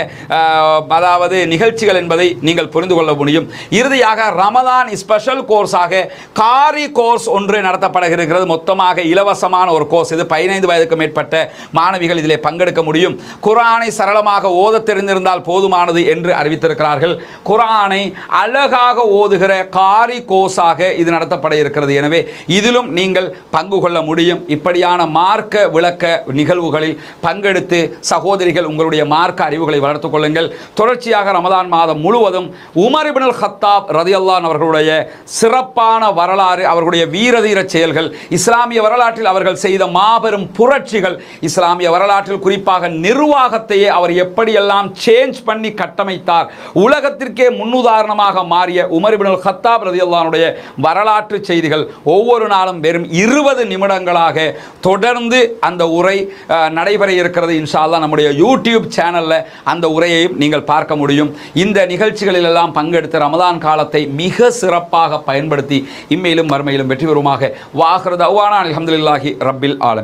அதாவது நிகழ்ச்சிகள் என்பதை நீங்கள் புரிந்து கொள்ள முடியும் இறுதியாக ரமதான் ஸ்பெஷல் கோர்ஸாக காரி கோர்ஸ் ஒன்று நடத்தப்படுகிறது மொத்தமாக இலவசமான ஒரு கோர்ஸ் இது பதினைந்து வயதுக்கு மேற்பட்ட மாணவிகள் இதில் பங்கெடுக்க முடியும் குரானை சரளமாக ஓத தெரிந்திருந்தால் போதுமானது என்று அறிவித்திருக்கிறார்கள் குரானை அழகாக ஓதுகிற காரி கோர்ஸாக இது நடத்தப்பட இருக்கிறது எனவே இதிலும் நீங்கள் பங்கு கொள்ள முடியும் இப்படியான மார்க்க விளக்க நிகழ்வுகளில் பங்கெடுத்து சகோதரிகள் உங்களுடைய மார்க்க அறிவுகளை வளர்த்து கொள்ளுங்கள் தொடர்ச்சியாக ரமதான் மாதம் முழுவதும் உமர் இபின் ஹத்தாப் ரதியல்லான் அவர்களுடைய சிறப்பான வரலாறு அவர்களுடைய வீரதீர செயல்கள் இஸ்லாமிய வரலாற்றில் அவர்கள் செய்த மாபெரும் புரட்சிகள் இஸ்லாமிய வரலாற்றில் குறிப்பாக நிர்வாகத்தையே அவர் எப்படியெல்லாம் சேஞ்ச் பண்ணி கட்டமைத்தார் உலகத்திற்கே முன்னுதாரணமாக மாறிய உமர் இபின் ஹத்தாப் ரதியல்லானுடைய வரலாற்று செய்திகள் ஒவ்வொரு நாளும் வெறும் இருபது நிமிடங்களாக தொடர்ந்து அந்த உரை நடைபெற இருக்கிறது இன்ஷால்லா நம்முடைய யூடியூப் சேனலில் அந்த உரையையும் நீங்கள் பார்க்க முடியும் இந்த நிகழ்ச்சிகளில் எல்லாம் பங்கெடுத்து ரமதான் காலத்தை மிக சிறப்பாக பயன்படுத்தி இம்மையிலும் மறுமையிலும் வெற்றி பெறுவோமாக வாகிறது அவ்வானா அலமதுல்லாஹி ரப்பில் ஆலம்